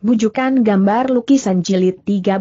Bujukan gambar lukisan jilid 13.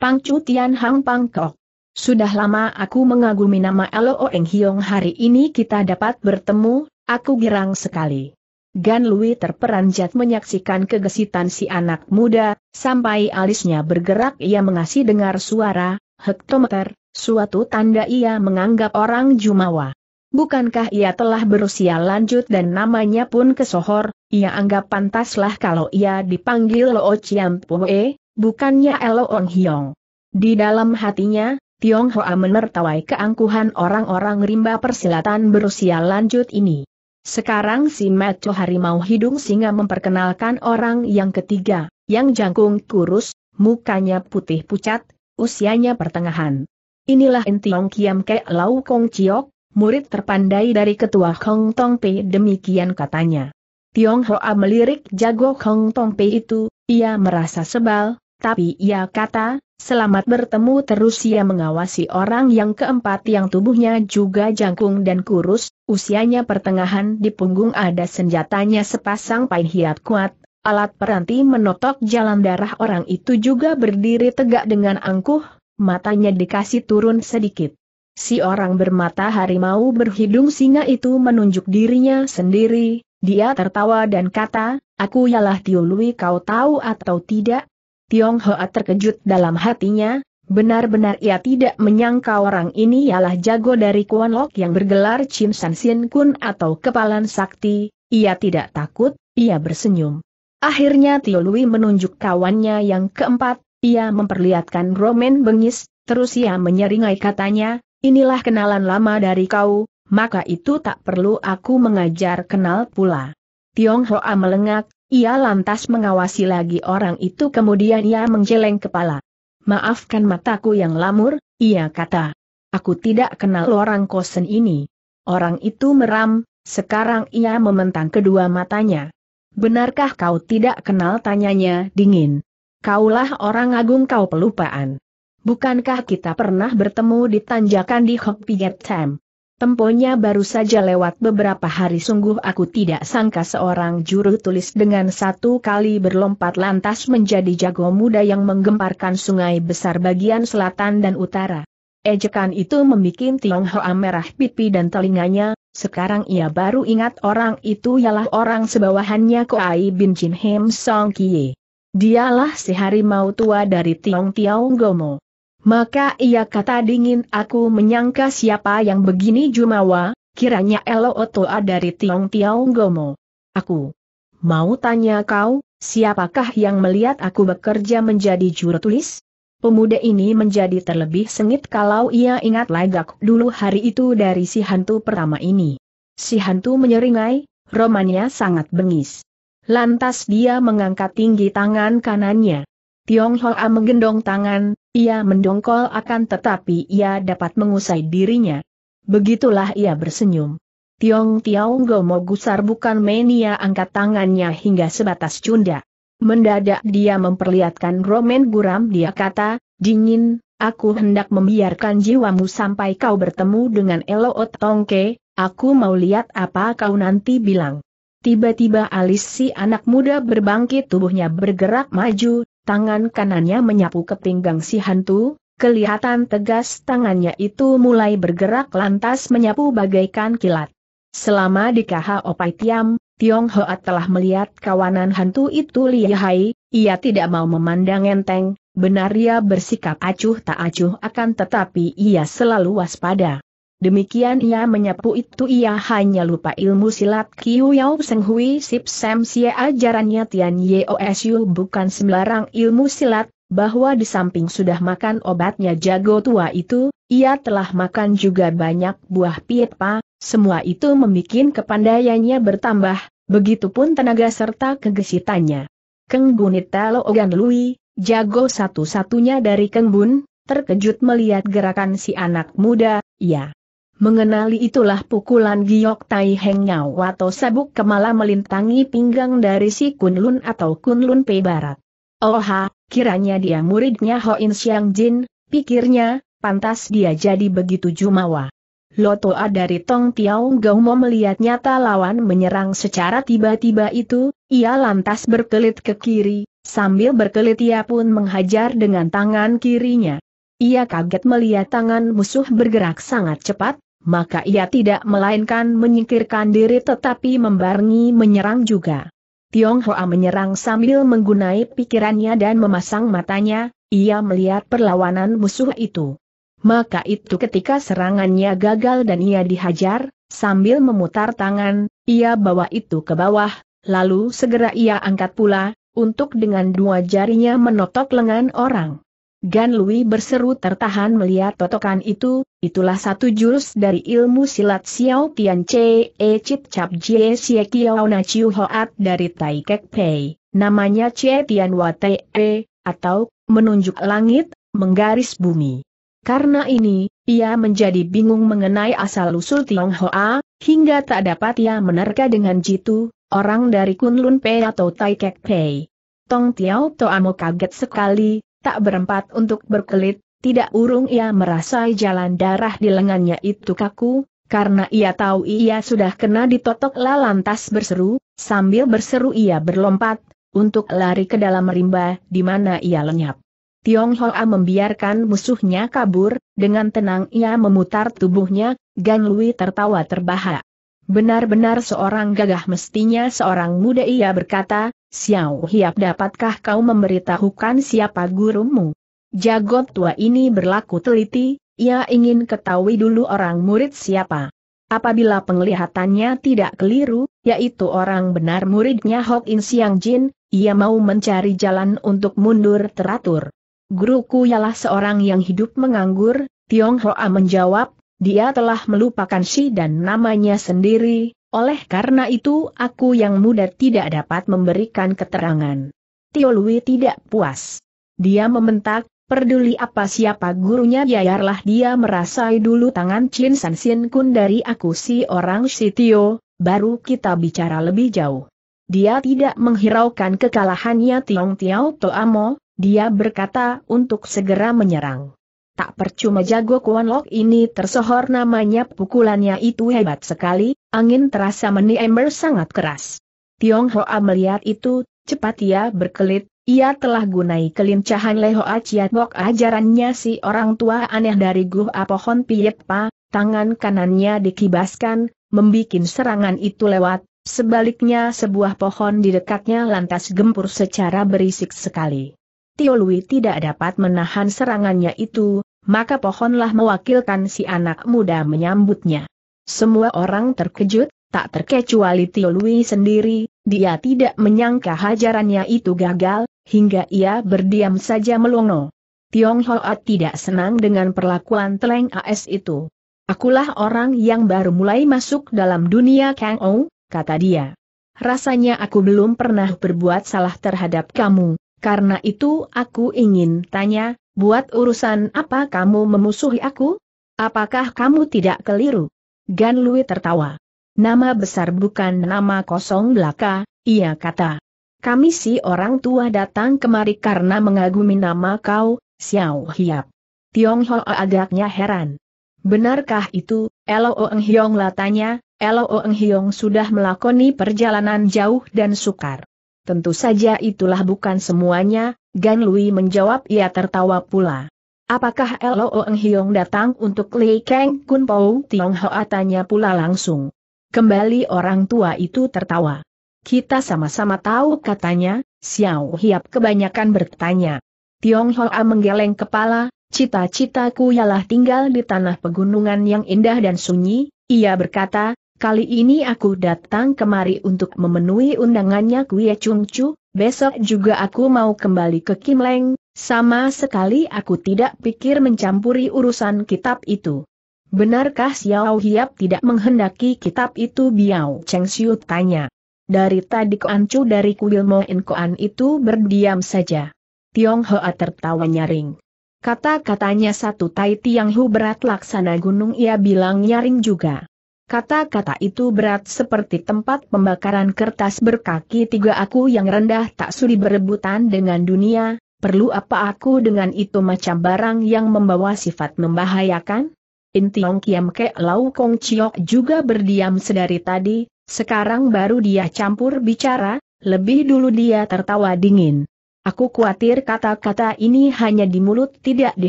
Pangcu Tian Hang Pangkok. Sudah lama aku mengagumi nama Lo Oeng Hiong hari ini kita dapat bertemu, aku girang sekali. Gan Lui terperanjat menyaksikan kegesitan si anak muda, sampai alisnya bergerak ia mengasih dengar suara, hektometer, suatu tanda ia menganggap orang Jumawa. Bukankah ia telah berusia lanjut dan namanya pun kesohor, ia anggap pantaslah kalau ia dipanggil Lo Chiam Pue, bukannya Elo Ong Hiong. Di dalam hatinya, Tiong Hoa menertawai keangkuhan orang-orang rimba persilatan berusia lanjut ini. Sekarang si Matcho Harimau Hidung Singa memperkenalkan orang yang ketiga, yang jangkung kurus, mukanya putih pucat, usianya pertengahan. Inilah Entiong Kiam Kek Lau Kong Chiok, murid terpandai dari ketua Hong Tong Pei demikian katanya. Tiong Hoa melirik jago Hong Tong Pei itu, ia merasa sebal, tapi ia kata, selamat bertemu terus ia mengawasi orang yang keempat yang tubuhnya juga jangkung dan kurus, usianya pertengahan di punggung ada senjatanya sepasang pain hiat kuat, alat peranti menotok jalan darah orang itu juga berdiri tegak dengan angkuh, matanya dikasih turun sedikit. Si orang bermata harimau berhidung singa itu menunjuk dirinya sendiri, dia tertawa dan kata, aku ialah Tio Lui kau tahu atau tidak? Tiong Hoa terkejut dalam hatinya, benar-benar ia tidak menyangka orang ini ialah jago dari Kuan Lok yang bergelar Chim San Sin Kun atau Kepalan Sakti, ia tidak takut, ia bersenyum. Akhirnya Tio Lui menunjuk kawannya yang keempat, ia memperlihatkan Roman bengis, terus ia menyeringai katanya, Inilah kenalan lama dari kau, maka itu tak perlu aku mengajar kenal pula. Tiong Hoa melengak, ia lantas mengawasi lagi orang itu kemudian ia menjeleng kepala. Maafkan mataku yang lamur, ia kata. Aku tidak kenal orang kosen ini. Orang itu meram, sekarang ia mementang kedua matanya. Benarkah kau tidak kenal tanyanya dingin? Kaulah orang agung kau pelupaan. Bukankah kita pernah bertemu di tanjakan di Hokpiget Time? Temponya baru saja lewat beberapa hari sungguh aku tidak sangka seorang juru tulis dengan satu kali berlompat lantas menjadi jago muda yang menggemparkan sungai besar bagian selatan dan utara. Ejekan itu membuat Hoa merah pipi dan telinganya, sekarang ia baru ingat orang itu ialah orang sebawahannya Koai Bin Jin Hem Song Kie. Dialah si harimau tua dari Tiong Tiong Gomo. Maka ia kata dingin aku menyangka siapa yang begini Jumawa, kiranya Elo Otoa dari Tiong Tiong Gomo. Aku mau tanya kau, siapakah yang melihat aku bekerja menjadi juru tulis? Pemuda ini menjadi terlebih sengit kalau ia ingat lagak dulu hari itu dari si hantu pertama ini. Si hantu menyeringai, romannya sangat bengis. Lantas dia mengangkat tinggi tangan kanannya. Tiong Hoa menggendong tangan, ia mendongkol akan tetapi ia dapat mengusai dirinya. Begitulah ia bersenyum. Tiong Tiong Gomo gusar bukan mania angkat tangannya hingga sebatas cunda. Mendadak dia memperlihatkan roman guram dia kata, dingin, aku hendak membiarkan jiwamu sampai kau bertemu dengan Eloot Tongke, aku mau lihat apa kau nanti bilang. Tiba-tiba alis si anak muda berbangkit tubuhnya bergerak maju, tangan kanannya menyapu ke pinggang si hantu, kelihatan tegas tangannya itu mulai bergerak lantas menyapu bagaikan kilat. Selama di Opai Tiam, Tiong Hoa telah melihat kawanan hantu itu lihai, ia tidak mau memandang enteng, benar ia bersikap acuh tak acuh akan tetapi ia selalu waspada. Demikian ia menyapu itu ia hanya lupa ilmu silat Kiu Yao Seng Hui Sip Sam sia ajarannya Tian Yeosu bukan sembarang ilmu silat, bahwa di samping sudah makan obatnya jago tua itu, ia telah makan juga banyak buah pietpa, semua itu membuat kepandaiannya bertambah, begitupun tenaga serta kegesitannya. Keng Gunita Lo Ogan Lui, jago satu-satunya dari Keng Bun, terkejut melihat gerakan si anak muda, ya. Mengenali itulah pukulan giok tai heng nyau atau sabuk kemala melintangi pinggang dari si Kunlun atau Kunlun Pe Barat. Oha, oh kiranya dia muridnya Hoin Siang Jin, pikirnya, pantas dia jadi begitu jumawa. Lotoa dari Tong Tiao Gaumo melihat nyata lawan menyerang secara tiba-tiba itu, ia lantas berkelit ke kiri, sambil berkelit ia pun menghajar dengan tangan kirinya. Ia kaget melihat tangan musuh bergerak sangat cepat, maka ia tidak melainkan menyingkirkan diri tetapi membarengi menyerang juga. Hoa menyerang sambil menggunai pikirannya dan memasang matanya, ia melihat perlawanan musuh itu. Maka itu ketika serangannya gagal dan ia dihajar, sambil memutar tangan, ia bawa itu ke bawah, lalu segera ia angkat pula, untuk dengan dua jarinya menotok lengan orang. Gan Lui berseru tertahan melihat totokan itu, itulah satu jurus dari ilmu silat Xiao Tian Che E Chit Chap Jie Xie Kiao Na Chiu Hoat dari Tai Kek Pei, namanya Che Tian Te, E, atau, menunjuk langit, menggaris bumi. Karena ini, ia menjadi bingung mengenai asal-usul Tionghoa, hingga tak dapat ia menerka dengan jitu, orang dari Kunlun Pei atau Tai Kek Pei. Tong Tiao Toamo kaget sekali, tak berempat untuk berkelit, tidak urung ia merasa jalan darah di lengannya itu kaku, karena ia tahu ia sudah kena ditotok lalantas lantas berseru, sambil berseru ia berlompat, untuk lari ke dalam rimba, di mana ia lenyap. Tiong Hoa membiarkan musuhnya kabur, dengan tenang ia memutar tubuhnya, Gan Lui tertawa terbahak. Benar-benar seorang gagah mestinya seorang muda ia berkata, Xiao Hiap dapatkah kau memberitahukan siapa gurumu? Jagot tua ini berlaku teliti, ia ingin ketahui dulu orang murid siapa. Apabila penglihatannya tidak keliru, yaitu orang benar muridnya Hok In Siang Jin, ia mau mencari jalan untuk mundur teratur. Guruku ialah seorang yang hidup menganggur, Tiong Hoa menjawab, dia telah melupakan si dan namanya sendiri, oleh karena itu aku yang muda tidak dapat memberikan keterangan. Tio Lui tidak puas. Dia mementak. peduli apa siapa gurunya biarlah dia merasai dulu tangan Chin San Sin Kun dari aku si orang si Tio, baru kita bicara lebih jauh. Dia tidak menghiraukan kekalahannya Tiong Tiao Amo, dia berkata untuk segera menyerang. Tak percuma jago Kuan Lok ini tersohor namanya pukulannya itu hebat sekali, Angin terasa meniember sangat keras. Tiong Hoa melihat itu, cepat ia berkelit, ia telah gunai kelincahan Leho bok ajarannya si orang tua aneh dari Guh Apohon pa. tangan kanannya dikibaskan, membikin serangan itu lewat, sebaliknya sebuah pohon di dekatnya lantas gempur secara berisik sekali. Tio Lui tidak dapat menahan serangannya itu, maka pohonlah mewakilkan si anak muda menyambutnya. Semua orang terkejut, tak terkecuali Tio Lui sendiri, dia tidak menyangka hajarannya itu gagal, hingga ia berdiam saja melongo. Tiong Hoa tidak senang dengan perlakuan Teleng AS itu. Akulah orang yang baru mulai masuk dalam dunia Kang Ou, kata dia. Rasanya aku belum pernah berbuat salah terhadap kamu, karena itu aku ingin tanya, buat urusan apa kamu memusuhi aku? Apakah kamu tidak keliru? Gan Lui tertawa. Nama besar bukan nama kosong belaka, ia kata. Kami si orang tua datang kemari karena mengagumi nama kau, Xiao Hiap. Tiong Ho agaknya heran. Benarkah itu, Elo Oeng Hiong latanya, Elo Oeng Hiong sudah melakoni perjalanan jauh dan sukar. Tentu saja itulah bukan semuanya, Gan Lui menjawab ia tertawa pula. Apakah Elo Eng Hiong datang untuk Li Kang Kun Pou Hoa tanya pula langsung. Kembali orang tua itu tertawa. Kita sama-sama tahu katanya, Xiao Hiap kebanyakan bertanya. Tiong Hoa menggeleng kepala, cita-citaku ialah tinggal di tanah pegunungan yang indah dan sunyi, ia berkata, kali ini aku datang kemari untuk memenuhi undangannya Kuya Chung Chu, besok juga aku mau kembali ke Kim Leng, sama sekali aku tidak pikir mencampuri urusan kitab itu. Benarkah Xiao Hiap tidak menghendaki kitab itu Biao Cheng Xiu tanya. Dari tadi Koancu dari kuil Moen Koan itu berdiam saja. Tiong Hoa tertawa nyaring. Kata-katanya satu tai Tiang Hu berat laksana gunung ia bilang nyaring juga. Kata-kata itu berat seperti tempat pembakaran kertas berkaki tiga aku yang rendah tak sudi berebutan dengan dunia, Perlu apa aku dengan itu macam barang yang membawa sifat membahayakan? Intiong Kiam Ke Lau Kong Chiok juga berdiam sedari tadi, sekarang baru dia campur bicara, lebih dulu dia tertawa dingin. Aku khawatir kata-kata ini hanya di mulut tidak di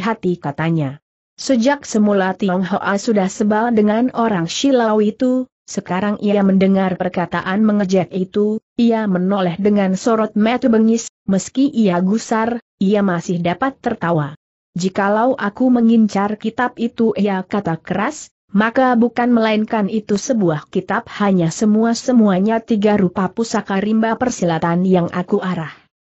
hati katanya. Sejak semula Hoa sudah sebal dengan orang Silau itu, sekarang ia mendengar perkataan mengejek itu, ia menoleh dengan sorot metu bengis, Meski ia gusar, ia masih dapat tertawa. Jikalau aku mengincar kitab itu ia kata keras, maka bukan melainkan itu sebuah kitab hanya semua-semuanya tiga rupa pusaka rimba persilatan yang aku arah.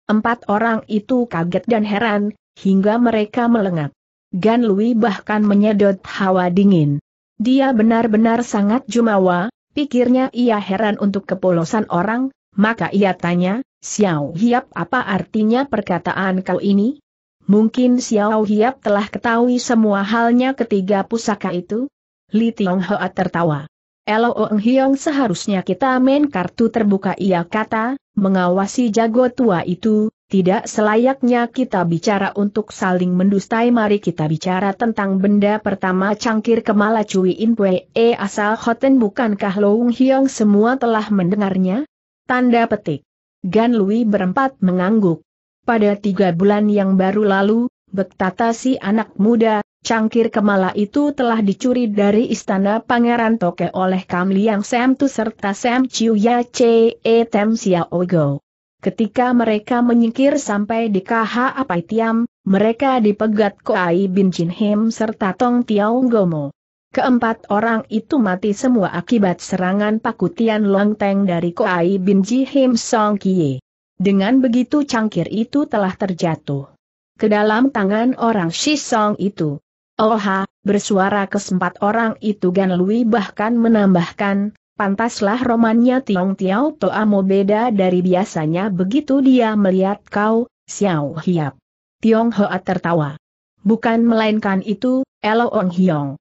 Empat orang itu kaget dan heran, hingga mereka melengat. Gan Lui bahkan menyedot hawa dingin. Dia benar-benar sangat jumawa, pikirnya ia heran untuk kepolosan orang, maka ia tanya, Xiao Hiap apa artinya perkataan kau ini? Mungkin Xiao Hiap telah ketahui semua halnya ketiga pusaka itu? Li Tiong Hoa tertawa. Elo Ong Hiong seharusnya kita main kartu terbuka ia kata, mengawasi jago tua itu, tidak selayaknya kita bicara untuk saling mendustai mari kita bicara tentang benda pertama cangkir kemala cuwi In Pue E asal Hoten bukankah Ong Hiong semua telah mendengarnya? Tanda petik. Gan Lui berempat mengangguk. Pada tiga bulan yang baru lalu, Bektata si anak muda, cangkir kemala itu telah dicuri dari istana Pangeran Toke oleh Kam Liang Sam Tu serta Sam Chiu Ya Che E Tem Xiao Go. Ketika mereka menyingkir sampai di KH Apai Tiam, mereka dipegat Koai Bin Chin Him serta Tong Tiao Gomo. Keempat orang itu mati semua akibat serangan paku Tian Long Teng dari Koai Bin Ji Him Song Kie. Dengan begitu cangkir itu telah terjatuh ke dalam tangan orang Shi Song itu. Oha, bersuara kesempat orang itu Gan Lui bahkan menambahkan, pantaslah romannya Tiong Tiao Mo beda dari biasanya begitu dia melihat kau, Xiao Hiap. Tiong Hoa tertawa. Bukan melainkan itu, Elo Ong Hiong.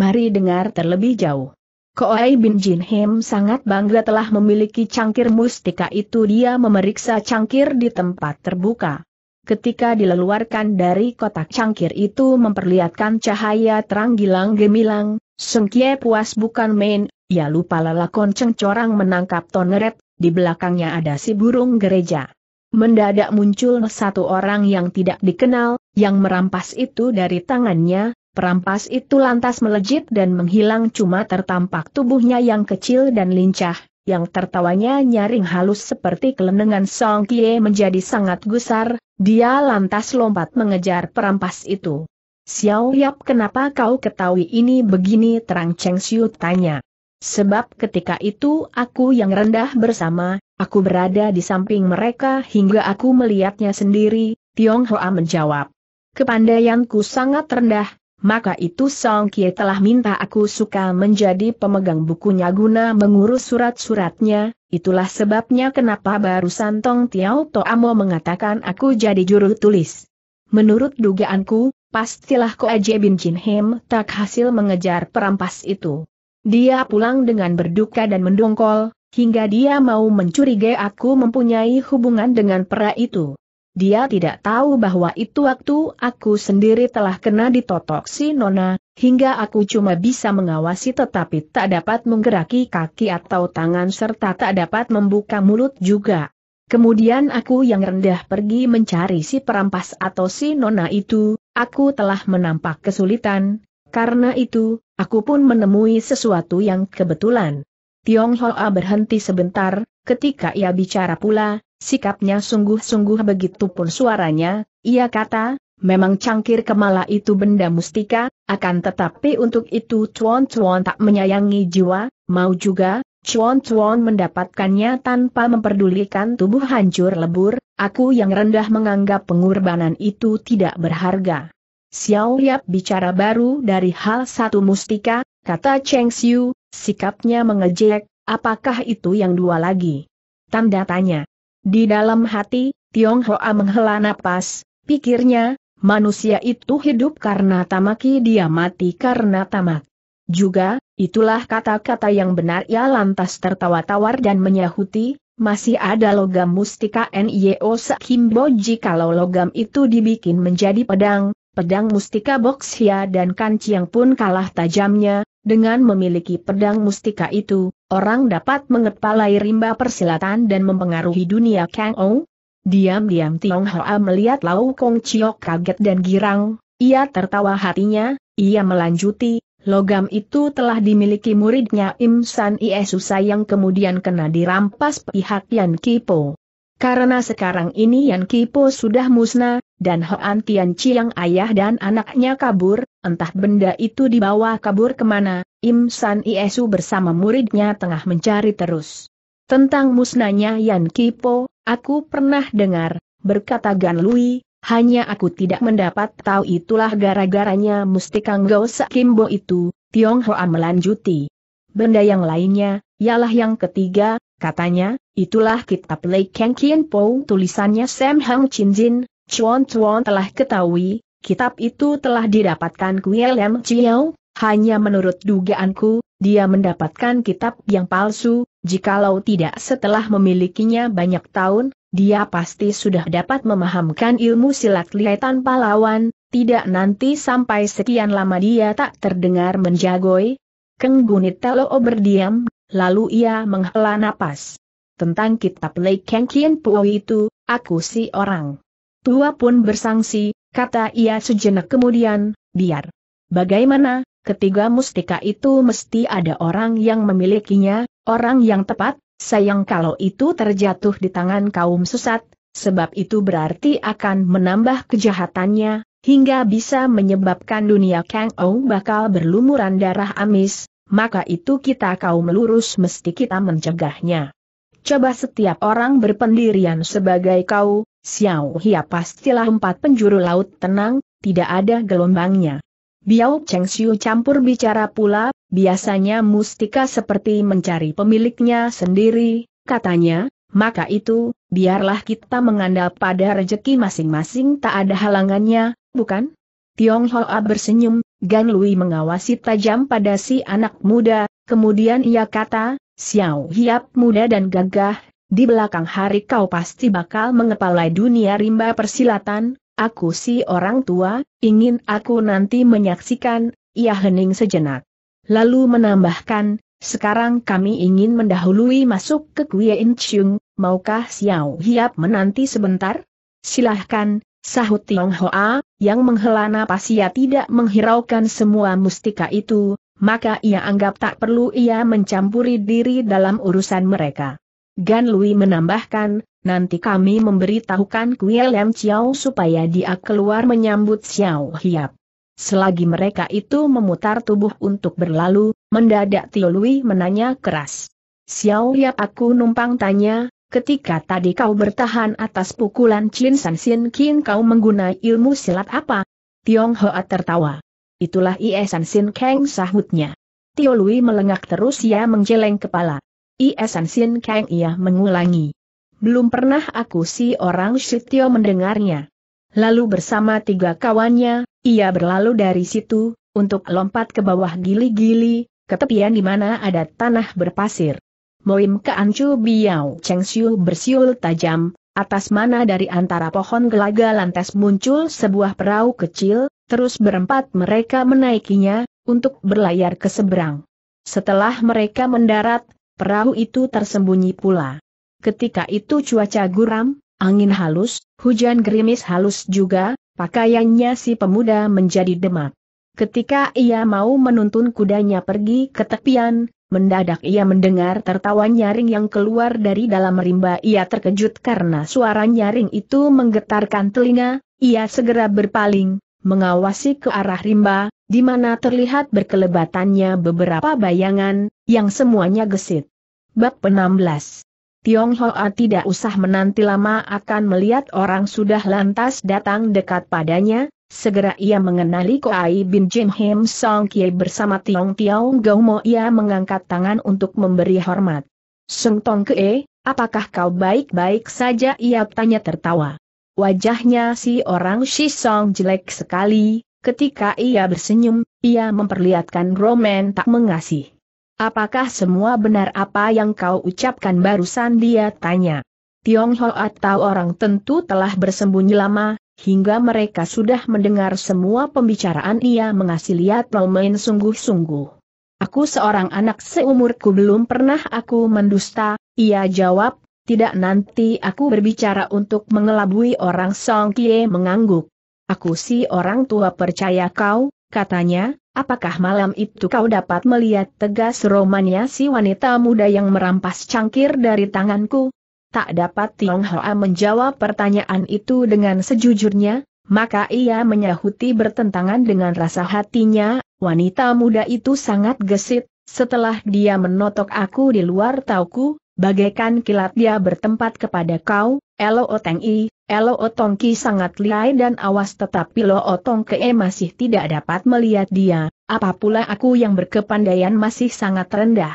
Mari dengar terlebih jauh. Koai Bin Jin Hem sangat bangga telah memiliki cangkir mustika itu dia memeriksa cangkir di tempat terbuka. Ketika dileluarkan dari kotak cangkir itu memperlihatkan cahaya terang gilang gemilang, Sengkie puas bukan main, Ya lupa lelakon cengcorang menangkap toneret, di belakangnya ada si burung gereja. Mendadak muncul satu orang yang tidak dikenal, yang merampas itu dari tangannya, Perampas itu lantas melejit dan menghilang cuma tertampak tubuhnya yang kecil dan lincah, yang tertawanya nyaring halus seperti kelenengan Song Kie menjadi sangat gusar, dia lantas lompat mengejar perampas itu. Xiao Yap kenapa kau ketahui ini begini terang Cheng Xiu tanya. Sebab ketika itu aku yang rendah bersama, aku berada di samping mereka hingga aku melihatnya sendiri, Tiong Hoa menjawab. Kepandaianku sangat rendah, maka itu Song Kie telah minta aku suka menjadi pemegang bukunya guna mengurus surat-suratnya, itulah sebabnya kenapa barusan Tong Tiao To Amo mengatakan aku jadi juru tulis. Menurut dugaanku, pastilah Ko Aje Bin Chin Hem tak hasil mengejar perampas itu. Dia pulang dengan berduka dan mendongkol, hingga dia mau mencurigai aku mempunyai hubungan dengan pera itu. Dia tidak tahu bahwa itu waktu aku sendiri telah kena ditotok si Nona, hingga aku cuma bisa mengawasi tetapi tak dapat menggeraki kaki atau tangan serta tak dapat membuka mulut juga. Kemudian aku yang rendah pergi mencari si perampas atau si Nona itu, aku telah menampak kesulitan, karena itu, aku pun menemui sesuatu yang kebetulan. Tiong Hoa berhenti sebentar, ketika ia bicara pula, Sikapnya sungguh-sungguh begitu pun suaranya, ia kata, memang cangkir kemala itu benda mustika, akan tetapi untuk itu Chuan Chuan tak menyayangi jiwa, mau juga, Chuan Chuan mendapatkannya tanpa memperdulikan tubuh hancur lebur, aku yang rendah menganggap pengorbanan itu tidak berharga. Xiao Liap bicara baru dari hal satu mustika, kata Cheng Xiu, sikapnya mengejek, apakah itu yang dua lagi? Tanda tanya. Di dalam hati, Tiong Hoa menghela napas, pikirnya, manusia itu hidup karena tamaki dia mati karena tamak. Juga, itulah kata-kata yang benar ya. lantas tertawa tawar dan menyahuti, masih ada logam mustika NIO Sakimbo jikalau logam itu dibikin menjadi pedang, Pedang mustika Boxia dan Kan Chiang pun kalah tajamnya, dengan memiliki pedang mustika itu, orang dapat mengepalai rimba persilatan dan mempengaruhi dunia Kang Ong. Diam-diam Tiong Hoa melihat Lau Kong Chiok kaget dan girang, ia tertawa hatinya, ia melanjuti, logam itu telah dimiliki muridnya Im San Iesusa yang kemudian kena dirampas pihak Yan Kipo. Karena sekarang ini Yan Kipo sudah musnah, dan Hoan Tian Chiang ayah dan anaknya kabur, entah benda itu dibawa kabur kemana, Im San Iesu bersama muridnya tengah mencari terus. Tentang musnahnya Yan Kipo, aku pernah dengar, berkata Gan Lui, hanya aku tidak mendapat tahu itulah gara-garanya mustika Ngau Sakimbo itu, Tiong Hoa melanjuti. Benda yang lainnya, ialah yang ketiga, Katanya, itulah kitab Lei Kang Kien Po tulisannya Sam Hang Chin Jin, Chuan Chuan telah ketahui, kitab itu telah didapatkan Kue Lem Chiao, hanya menurut dugaanku, dia mendapatkan kitab yang palsu, jikalau tidak setelah memilikinya banyak tahun, dia pasti sudah dapat memahamkan ilmu silat lihai tanpa lawan, tidak nanti sampai sekian lama dia tak terdengar menjagoi. Keng Telo berdiam lalu ia menghela napas. Tentang kitab Lei Kang Kian Puo itu, aku si orang. Tua pun bersangsi, kata ia sejenak kemudian, biar. Bagaimana, ketiga mustika itu mesti ada orang yang memilikinya, orang yang tepat, sayang kalau itu terjatuh di tangan kaum sesat, sebab itu berarti akan menambah kejahatannya, hingga bisa menyebabkan dunia Kang Ou bakal berlumuran darah amis, maka itu kita kaum lurus mesti kita mencegahnya. Coba setiap orang berpendirian sebagai kau, Xiao Hia pastilah empat penjuru laut tenang, tidak ada gelombangnya. Biao Cheng Xiu campur bicara pula, biasanya mustika seperti mencari pemiliknya sendiri, katanya, maka itu, biarlah kita mengandalkan pada rejeki masing-masing tak ada halangannya, bukan? Hoa bersenyum, Gan Lui mengawasi tajam pada si anak muda, kemudian ia kata, Xiao Hiap muda dan gagah, di belakang hari kau pasti bakal mengepalai dunia rimba persilatan, aku si orang tua, ingin aku nanti menyaksikan, ia hening sejenak. Lalu menambahkan, sekarang kami ingin mendahului masuk ke Kuei Chung, maukah Xiao Hiap menanti sebentar? Silahkan, Sahut Tiong Hoa, yang menghela napas ia tidak menghiraukan semua mustika itu, maka ia anggap tak perlu ia mencampuri diri dalam urusan mereka. Gan Lui menambahkan, nanti kami memberitahukan Kuil Lam Chiao supaya dia keluar menyambut Xiao Hiap. Selagi mereka itu memutar tubuh untuk berlalu, mendadak Tio Lui menanya keras. Xiao Hiap aku numpang tanya, ketika tadi kau bertahan atas pukulan Chin San Sin King kau menggunai ilmu silat apa? Tiong Hoa tertawa. Itulah Ie San Sin Kang sahutnya. Tio Lui melengak terus ia menjeleng kepala. Ie San Sin Kang ia mengulangi. Belum pernah aku si orang Tio mendengarnya. Lalu bersama tiga kawannya, ia berlalu dari situ, untuk lompat ke bawah gili-gili, ke tepian di mana ada tanah berpasir. Moim Keancu Biao Cheng Siu bersiul tajam, atas mana dari antara pohon gelaga lantas muncul sebuah perahu kecil, terus berempat mereka menaikinya, untuk berlayar ke seberang. Setelah mereka mendarat, perahu itu tersembunyi pula. Ketika itu cuaca guram, angin halus, hujan gerimis halus juga, pakaiannya si pemuda menjadi demak. Ketika ia mau menuntun kudanya pergi ke tepian, mendadak ia mendengar tertawa nyaring yang keluar dari dalam rimba ia terkejut karena suara nyaring itu menggetarkan telinga, ia segera berpaling, mengawasi ke arah rimba, di mana terlihat berkelebatannya beberapa bayangan, yang semuanya gesit. Bab 16 Hoa tidak usah menanti lama akan melihat orang sudah lantas datang dekat padanya, Segera ia mengenali Koai bin Jim Him Song Kie bersama Tiong Tiong Gaumo ia mengangkat tangan untuk memberi hormat. Sung Tong Kie, e, apakah kau baik-baik saja ia tanya tertawa. Wajahnya si orang Shi Song jelek sekali, ketika ia bersenyum, ia memperlihatkan roman tak mengasih. Apakah semua benar apa yang kau ucapkan barusan dia tanya. Tiong Ho atau orang tentu telah bersembunyi lama, Hingga mereka sudah mendengar semua pembicaraan ia mengasih lihat Romain sungguh-sungguh. Aku seorang anak seumurku belum pernah aku mendusta, ia jawab, tidak nanti aku berbicara untuk mengelabui orang Song Kie mengangguk. Aku si orang tua percaya kau, katanya, apakah malam itu kau dapat melihat tegas romannya si wanita muda yang merampas cangkir dari tanganku? tak dapat Tiong Hoa menjawab pertanyaan itu dengan sejujurnya, maka ia menyahuti bertentangan dengan rasa hatinya, wanita muda itu sangat gesit, setelah dia menotok aku di luar tauku, bagaikan kilat dia bertempat kepada kau, Elo Oteng I, Elo Otong Ki sangat liai dan awas tetapi Lo Otong Ke e masih tidak dapat melihat dia, apa pula aku yang berkepandaian masih sangat rendah.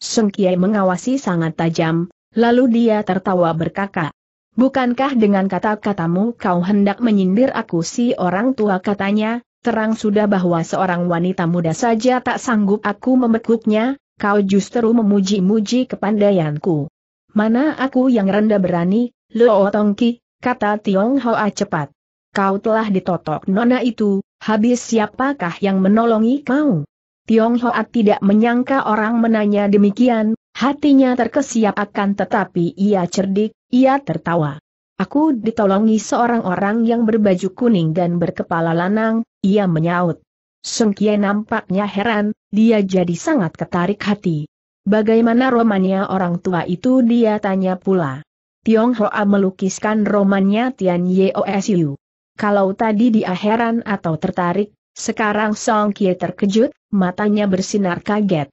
Sengkiai mengawasi sangat tajam, Lalu dia tertawa berkata, Bukankah dengan kata-katamu kau hendak menyindir aku si orang tua katanya, terang sudah bahwa seorang wanita muda saja tak sanggup aku membekuknya, kau justru memuji-muji kepandaianku. Mana aku yang rendah berani, Luo Tongki, kata Tiong Hoa cepat. Kau telah ditotok nona itu, habis siapakah yang menolongi kau? Tiong Hoa tidak menyangka orang menanya demikian, Hatinya terkesiap akan tetapi ia cerdik, ia tertawa. Aku ditolongi seorang orang yang berbaju kuning dan berkepala lanang, ia menyaut. Sung Kie nampaknya heran, dia jadi sangat ketarik hati. Bagaimana romannya orang tua itu dia tanya pula. Tiong Hoa melukiskan romannya Tian Ye Yeosu. Kalau tadi dia heran atau tertarik, sekarang Song Kie terkejut, matanya bersinar kaget.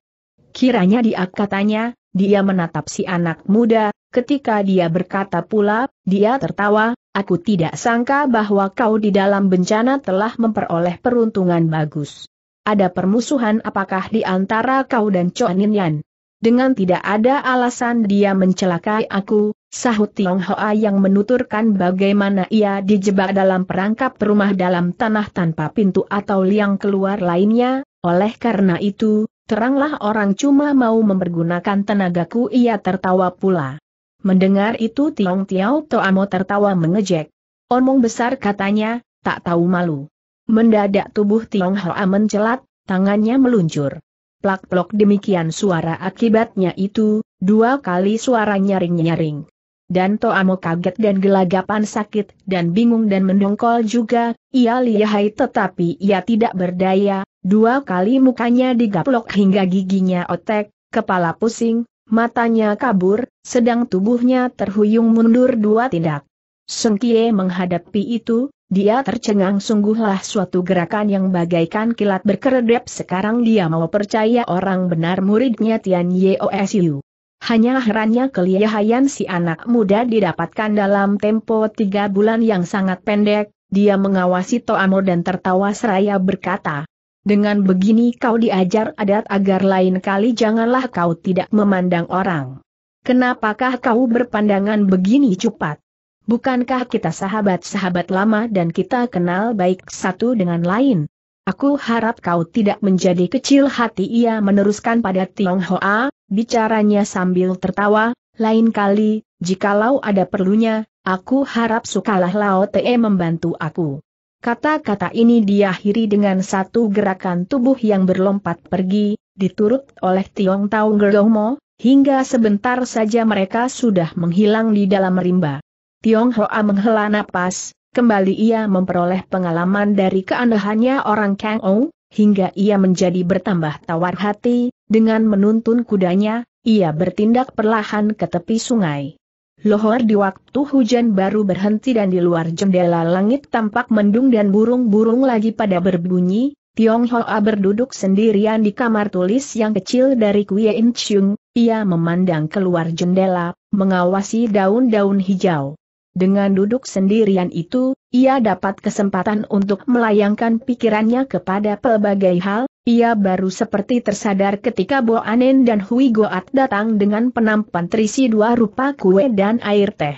Kiranya dia katanya, dia menatap si anak muda, ketika dia berkata pula, dia tertawa, aku tidak sangka bahwa kau di dalam bencana telah memperoleh peruntungan bagus. Ada permusuhan apakah di antara kau dan Chuanin Yan? Dengan tidak ada alasan dia mencelakai aku, sahut Tiong Hoa yang menuturkan bagaimana ia dijebak dalam perangkap rumah dalam tanah tanpa pintu atau liang keluar lainnya, oleh karena itu, Teranglah orang cuma mau mempergunakan tenagaku ia tertawa pula. Mendengar itu Tiong Tiao Toamo tertawa mengejek. Omong besar katanya, tak tahu malu. Mendadak tubuh Tiong Hoa mencelat, tangannya meluncur. Plak-plok demikian suara akibatnya itu, dua kali suara nyaring-nyaring. Dan Toamo kaget dan gelagapan sakit dan bingung dan mendongkol juga, ia lihai tetapi ia tidak berdaya, Dua kali mukanya digaplok hingga giginya otek, kepala pusing, matanya kabur, sedang tubuhnya terhuyung mundur dua tindak. Kie menghadapi itu, dia tercengang sungguhlah suatu gerakan yang bagaikan kilat berkeredep sekarang dia mau percaya orang benar muridnya Tian Ye Yeosiu. Hanya herannya kelihayan si anak muda didapatkan dalam tempo tiga bulan yang sangat pendek, dia mengawasi Toamo dan tertawa seraya berkata, dengan begini kau diajar adat agar lain kali janganlah kau tidak memandang orang. Kenapakah kau berpandangan begini cepat? Bukankah kita sahabat-sahabat lama dan kita kenal baik satu dengan lain? Aku harap kau tidak menjadi kecil hati ia meneruskan pada Tiong Hoa, bicaranya sambil tertawa, lain kali, jikalau ada perlunya, aku harap sukalah Lao Te membantu aku. Kata-kata ini diakhiri dengan satu gerakan tubuh yang berlompat pergi, diturut oleh Tiong Tau Gerdomo, hingga sebentar saja mereka sudah menghilang di dalam rimba. Tiong Hoa menghela napas, kembali ia memperoleh pengalaman dari keanehannya orang Kang Ou, hingga ia menjadi bertambah tawar hati, dengan menuntun kudanya, ia bertindak perlahan ke tepi sungai. Lohor di waktu hujan baru berhenti dan di luar jendela langit tampak mendung dan burung-burung lagi pada berbunyi, Tiong Hoa berduduk sendirian di kamar tulis yang kecil dari Kuya In Chung, ia memandang keluar jendela, mengawasi daun-daun hijau. Dengan duduk sendirian itu, ia dapat kesempatan untuk melayangkan pikirannya kepada pelbagai hal, ia baru seperti tersadar ketika Bo Anen dan Hui Goat datang dengan penampan terisi dua rupa kue dan air teh.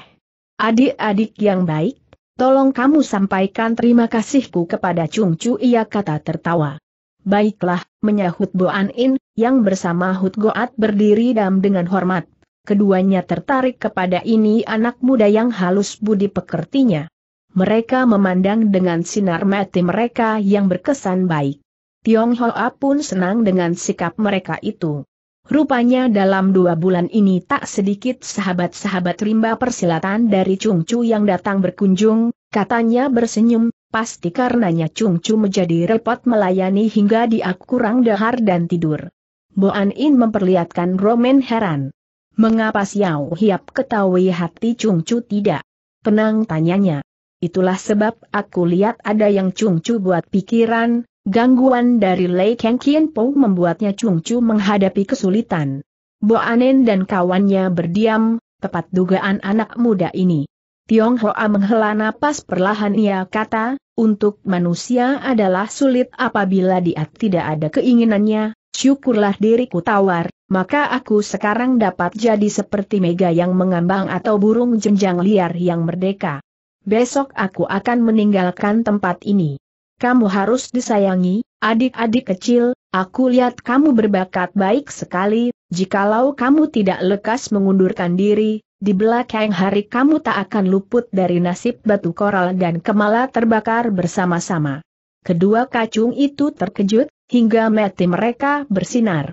Adik-adik yang baik, tolong kamu sampaikan terima kasihku kepada Chung Chu ia kata tertawa. Baiklah, menyahut Bo Anin, yang bersama Hut Goat berdiri dam dengan hormat keduanya tertarik kepada ini anak muda yang halus budi pekertinya. Mereka memandang dengan sinar mati mereka yang berkesan baik. Tiong Hoa pun senang dengan sikap mereka itu. Rupanya dalam dua bulan ini tak sedikit sahabat-sahabat rimba persilatan dari Chung Chu yang datang berkunjung, katanya bersenyum, pasti karenanya Chung Chu menjadi repot melayani hingga dia kurang dahar dan tidur. Boan In memperlihatkan Roman heran. Mengapa Xiao Hiap ketahui hati Chung Chu tidak? Penang tanyanya. Itulah sebab aku lihat ada yang Chung Chu buat pikiran, gangguan dari Lei Kang Kien Po membuatnya Chung Chu menghadapi kesulitan. Bo Anen dan kawannya berdiam, tepat dugaan anak muda ini. Tiong Hoa menghela napas perlahan ia kata, untuk manusia adalah sulit apabila dia tidak ada keinginannya, syukurlah diriku tawar, maka aku sekarang dapat jadi seperti mega yang mengambang atau burung jenjang liar yang merdeka. Besok aku akan meninggalkan tempat ini. Kamu harus disayangi, adik-adik kecil, aku lihat kamu berbakat baik sekali, jikalau kamu tidak lekas mengundurkan diri, di belakang hari kamu tak akan luput dari nasib batu koral dan kemala terbakar bersama-sama. Kedua kacung itu terkejut, hingga mati mereka bersinar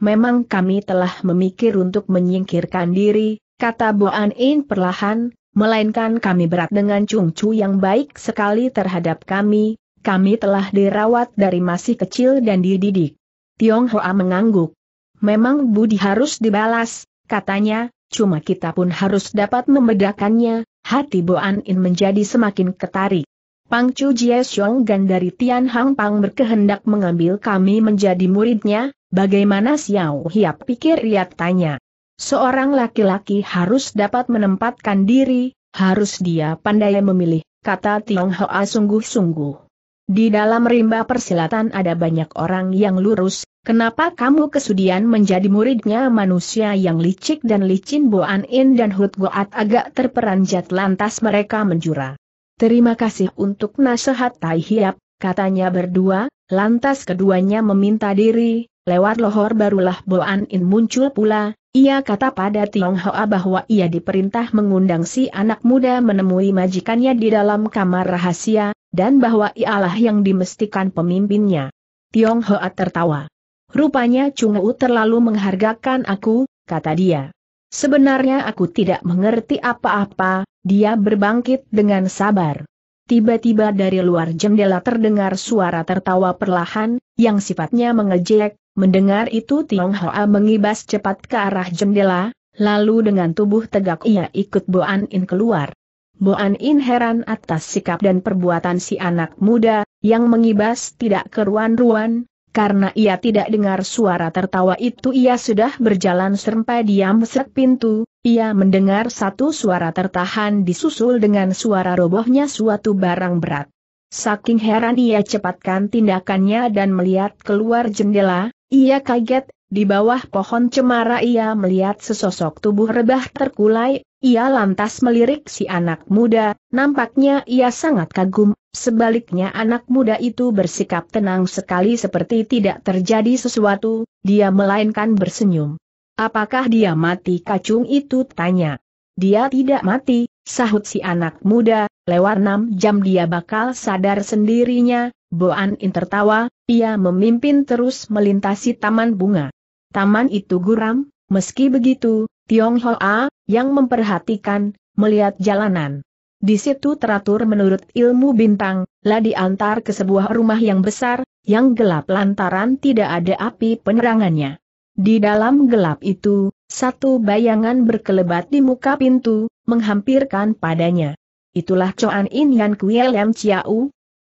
memang kami telah memikir untuk menyingkirkan diri, kata Boan In perlahan, melainkan kami berat dengan Chung Chu yang baik sekali terhadap kami, kami telah dirawat dari masih kecil dan dididik. Tiong Hoa mengangguk. Memang budi harus dibalas, katanya, cuma kita pun harus dapat membedakannya, hati Boan In menjadi semakin ketarik. Pang Chu Jie Xiong Gan dari Tian Hang Pang berkehendak mengambil kami menjadi muridnya, Bagaimana Xiao Hiap pikir ia tanya. Seorang laki-laki harus dapat menempatkan diri, harus dia pandai memilih, kata Tiong Hoa sungguh-sungguh. Di dalam rimba persilatan ada banyak orang yang lurus, kenapa kamu kesudian menjadi muridnya manusia yang licik dan licin Boan In dan Hut Goat agak terperanjat lantas mereka menjura. Terima kasih untuk nasihat Tai Hiap, katanya berdua, lantas keduanya meminta diri, lewat lohor barulah Boan In muncul pula, ia kata pada Tiong Hoa bahwa ia diperintah mengundang si anak muda menemui majikannya di dalam kamar rahasia, dan bahwa ialah yang dimestikan pemimpinnya. Tiong Hoa tertawa. Rupanya Chung U terlalu menghargakan aku, kata dia. Sebenarnya aku tidak mengerti apa-apa, dia berbangkit dengan sabar. Tiba-tiba dari luar jendela terdengar suara tertawa perlahan, yang sifatnya mengejek, Mendengar itu Tiong Hoa mengibas cepat ke arah jendela, lalu dengan tubuh tegak ia ikut Boan In keluar. Boan In heran atas sikap dan perbuatan si anak muda, yang mengibas tidak keruan-ruan, karena ia tidak dengar suara tertawa itu ia sudah berjalan serempai diam set pintu, ia mendengar satu suara tertahan disusul dengan suara robohnya suatu barang berat. Saking heran ia cepatkan tindakannya dan melihat keluar jendela, ia kaget, di bawah pohon cemara ia melihat sesosok tubuh rebah terkulai, ia lantas melirik si anak muda, nampaknya ia sangat kagum, sebaliknya anak muda itu bersikap tenang sekali seperti tidak terjadi sesuatu, dia melainkan bersenyum. Apakah dia mati kacung itu tanya. Dia tidak mati, sahut si anak muda, lewat enam jam dia bakal sadar sendirinya, Boan In tertawa, ia memimpin terus melintasi taman bunga. Taman itu guram, meski begitu, Tiong Hoa, yang memperhatikan, melihat jalanan. Di situ teratur menurut ilmu bintang, lah diantar ke sebuah rumah yang besar, yang gelap lantaran tidak ada api penerangannya. Di dalam gelap itu, satu bayangan berkelebat di muka pintu, menghampirkan padanya. Itulah Coan In Yan Kuei Lem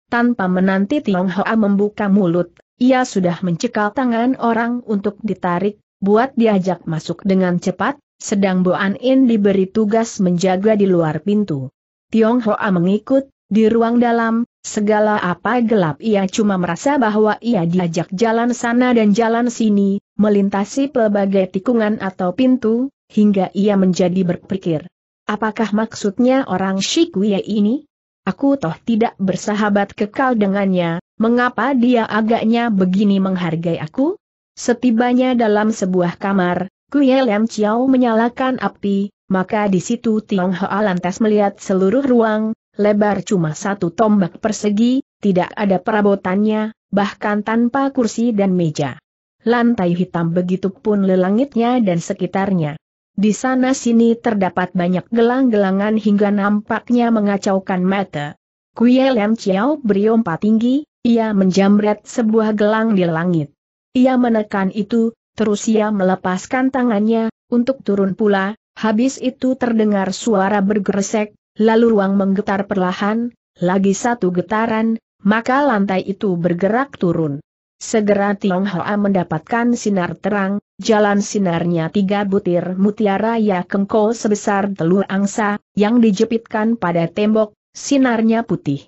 Tanpa menanti Tiong Hoa membuka mulut, ia sudah mencekal tangan orang untuk ditarik, buat diajak masuk dengan cepat, sedang Boan In diberi tugas menjaga di luar pintu. Tiong Hoa mengikut, di ruang dalam, segala apa gelap ia cuma merasa bahwa ia diajak jalan sana dan jalan sini, melintasi pelbagai tikungan atau pintu, hingga ia menjadi berpikir. Apakah maksudnya orang Shikuya ini? Aku toh tidak bersahabat kekal dengannya, mengapa dia agaknya begini menghargai aku? Setibanya dalam sebuah kamar, Kuya Lam Chiao menyalakan api, maka di situ Tiong Hoa lantas melihat seluruh ruang, lebar cuma satu tombak persegi, tidak ada perabotannya, bahkan tanpa kursi dan meja. Lantai hitam begitu pun lelangitnya dan sekitarnya. Di sana-sini terdapat banyak gelang-gelangan hingga nampaknya mengacaukan mata. Kuye Lem Chiao berompa tinggi, ia menjamret sebuah gelang di langit. Ia menekan itu, terus ia melepaskan tangannya, untuk turun pula, habis itu terdengar suara bergeresek, lalu ruang menggetar perlahan, lagi satu getaran, maka lantai itu bergerak turun. Segera Tiong Hoa mendapatkan sinar terang, jalan sinarnya tiga butir mutiara ya kengko sebesar telur angsa, yang dijepitkan pada tembok, sinarnya putih.